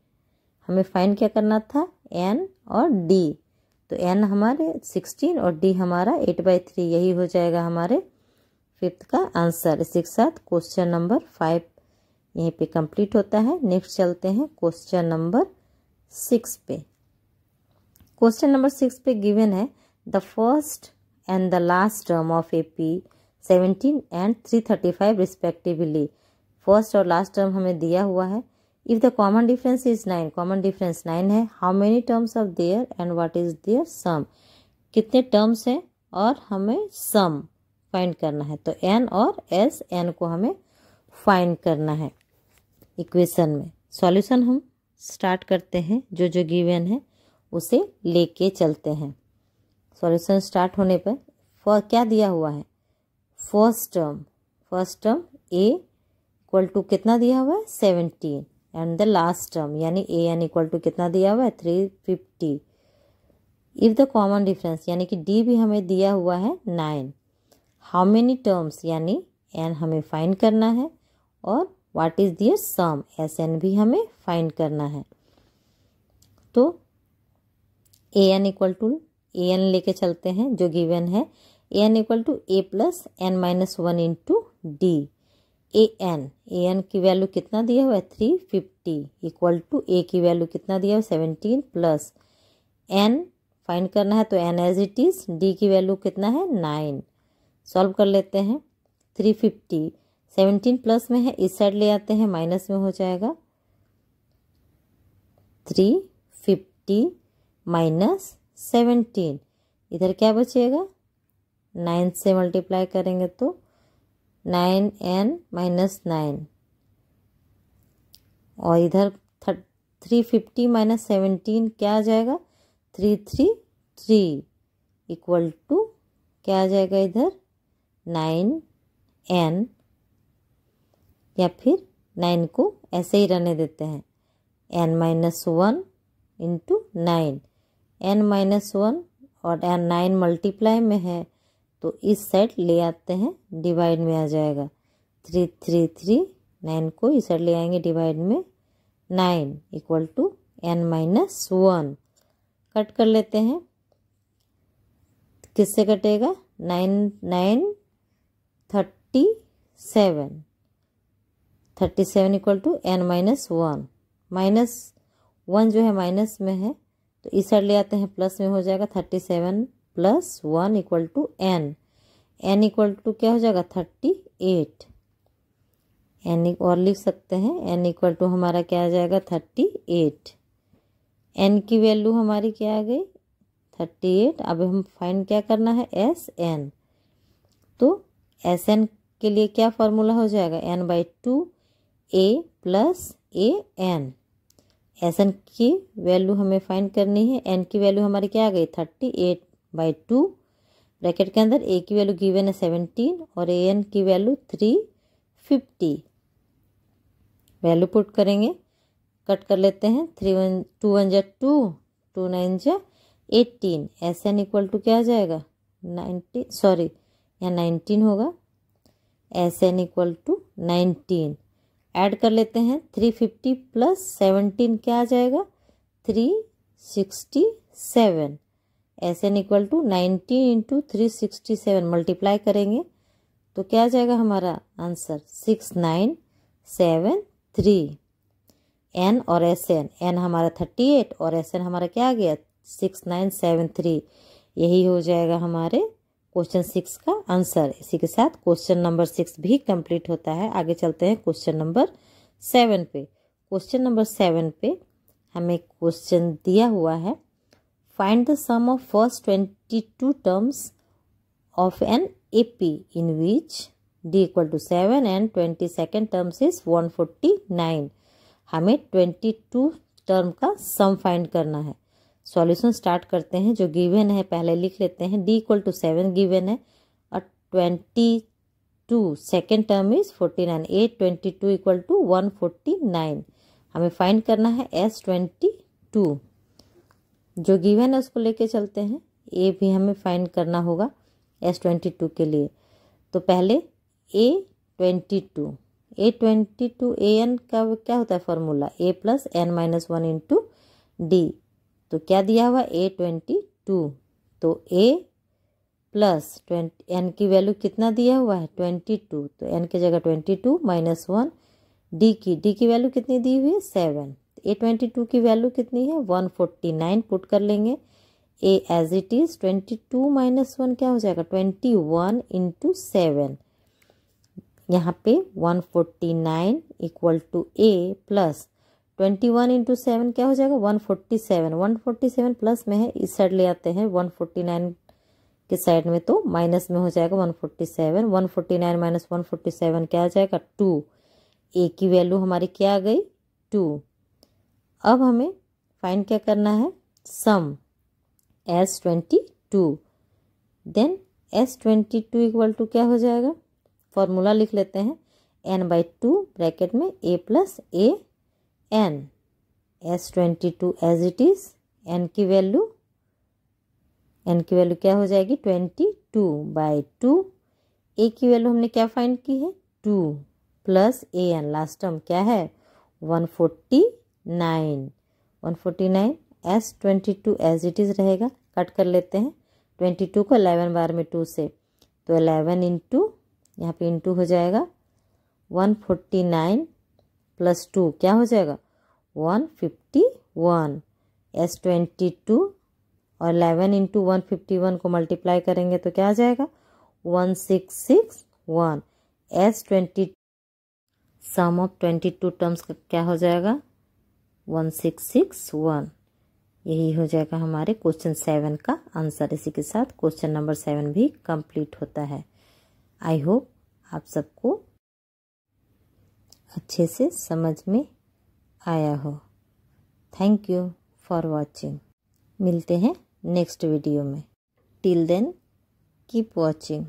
Speaker 1: हमें फाइन क्या करना था एन और डी तो एन हमारे सिक्सटीन और डी हमारा एट बाई थ्री यही हो जाएगा हमारे फिफ्थ का आंसर इसी के साथ क्वेश्चन नंबर फाइव यहीं पे कंप्लीट होता है नेक्स्ट चलते हैं क्वेश्चन नंबर सिक्स पे क्वेश्चन नंबर सिक्स पे गिवन है the first and the last term of AP 17 and five respectively first और लास्ट टर्म हमें दिया हुआ है if the common difference is nine common difference nine है how many terms of there and what is their sum कितने terms हैं और हमें सम फाइंड करना है तो एन और एस एन को हमें फाइंड करना है इक्वेशन में सॉल्यूशन हम स्टार्ट करते हैं जो जो गिवन है उसे लेके चलते हैं सॉल्यूशन स्टार्ट होने पर फॉर क्या दिया हुआ है first term first term a equal to कितना दिया हुआ है seventeen and the last term यानी ए एन इक्वल टू कितना दिया हुआ है three fifty if the common difference यानी कि डी भी हमें दिया हुआ है नाइन हाउ मेनी टर्म्स यानी एन हमें फाइंड करना है और what is their sum s n भी हमें फाइंड करना है तो A N equal to a n लेके चलते हैं जो गिवन है A N equal to A plus N minus one into D A n A N की वैल्यू कितना दिया हुआ है थ्री फिफ्टी इक्वल टू ए की वैल्यू कितना दिया हुआ है सेवनटीन प्लस एन फाइंड करना है तो n as it is d की वैल्यू कितना है नाइन सॉल्व कर लेते हैं थ्री फिफ्टी सेवनटीन प्लस में है इस साइड ले आते हैं माइनस में हो जाएगा थ्री फिफ्टी माइनस सेवेंटीन इधर क्या बचिएगा नाइन से मल्टीप्लाई करेंगे तो नाइन एन माइनस नाइन और इधर थ्री फिफ्टी माइनस सेवेंटीन क्या आ जाएगा three three three equal to क्या आ जाएगा इधर नाइन एन या फिर नाइन को ऐसे ही रहने देते हैं n minus one into nine n minus one और एन नाइन मल्टीप्लाई में है तो इस साइड ले आते हैं डिवाइड में आ जाएगा थ्री थ्री थ्री नाइन को इस साइड ले आएंगे डिवाइड में nine equal to N minus one cut कर लेते हैं किससे कटेगा nine nine thirty seven thirty seven equal to N minus one minus one जो है माइनस में है तो इस साइड ले आते हैं प्लस में हो जाएगा thirty seven plus one equal to N n equal to क्या हो जाएगा थर्टी एट एन और लिख सकते हैं एन इक्वल टू हमारा क्या आ जाएगा थर्टी एट एन की वैल्यू हमारी क्या आ गई थर्टी एट अब हम फाइन क्या करना है एस एन तो एस एन के लिए क्या फार्मूला हो जाएगा N by two A plus A N S n की वैल्यू हमें फाइंड करनी है एन की वैल्यू हमारी क्या आ गई thirty eight by two bracket के अंदर ए की वैल्यू गिवन है सेवनटीन और ए एन की value three fifty value put करेंगे कट कर लेते हैं थ्री वन टू वन जै टू टू नाइन जै eighteen s N equal to क्या आ जाएगा नाइनटीन सॉरी यहाँ नाइनटीन होगा s N equal to nineteen add कर लेते हैं थ्री फिफ्टी प्लस सेवनटीन क्या आ जाएगा three sixty seven s N equal to nineteen into three sixty seven multiply करेंगे तो क्या आ जाएगा हमारा answer six nine seven three n और एस एन एन हमारा थर्टी एट और एस एन हमारा क्या आ गया सिक्स नाइन सेवन थ्री यही हो जाएगा हमारे क्वेश्चन सिक्स का आंसर इसी के साथ क्वेश्चन नंबर सिक्स भी कंप्लीट होता है आगे चलते हैं क्वेश्चन नंबर सेवन पे क्वेश्चन नंबर सेवन पे हमें क्वेश्चन दिया हुआ है find the sum of first twenty two terms of an A P in which d equal to seven and twenty second terms is one forty nine हमें twenty two term का sum find करना है solution start करते हैं जो given है पहले लिख लेते हैं d equal to seven given है और twenty two second term is forty nine a twenty two equal to one forty nine हमें फाइंड करना है एस ट्वेंटी टू जो गिवेन है उसको लेके चलते हैं ए भी हमें फाइंड करना होगा एस ट्वेंटी टू के लिए तो पहले a twenty two a twenty two a N का क्या होता है formula a plus N minus one into D तो क्या दिया हुआ ए ट्वेंटी टू तो ए प्लस ट्वेंटी एन की वैल्यू कितना दिया हुआ है ट्वेंटी टू तो एन की जगह twenty two minus one D की डी की वैल्यू कितनी दी हुई है सेवन ए ट्वेंटी टू की वैल्यू कितनी है वन फोर्टी नाइन पुट कर लेंगे a as it is twenty two minus one क्या हो जाएगा ट्वेंटी वन इंटू सेवन यहाँ पे one forty nine equal to A plus twenty one into seven क्या हो जाएगा one forty seven one forty seven plus में है इस साइड ले आते हैं वन फोर्टी नाइन के साइड में तो माइनस में हो जाएगा one forty seven one forty nine minus one forty seven क्या आ जाएगा टू ए की वैल्यू हमारी क्या आ गई टू अब हमें फाइंड क्या करना है sum s twenty two then s twenty two equal to क्या हो जाएगा फॉर्मूला लिख लेते हैं एन बाई टू ब्रैकेट में A plus A N S twenty two as it is N की वैल्यू एन की वैल्यू क्या हो जाएगी ट्वेंटी टू बाई टू ए की वैल्यू हमने क्या फाइंड की है टू प्लस ए एन लास्ट टर्म क्या है one forty nine one forty nine S twenty two as it is रहेगा कट कर लेते हैं ट्वेंटी टू को अलेवन बार में टू से तो अलेवन इंटू यहाँ पे इंटू हो जाएगा one forty nine plus two क्या हो जाएगा 151 एस ट्वेंटी टू और 11 इंटू वन फिफ्टी वन को मल्टीप्लाई करेंगे तो क्या आ जाएगा one six six one S twenty sum of twenty two terms का क्या हो जाएगा वन सिक्स सिक्स वन यही हो जाएगा हमारे क्वेश्चन सेवन का आंसर इसी के साथ क्वेश्चन नंबर सेवन भी कंप्लीट होता है आई होप आप सबको अच्छे से समझ में आया हो थैंक यू फॉर वॉचिंग मिलते हैं नेक्स्ट वीडियो में टिल देन कीप वॉचिंग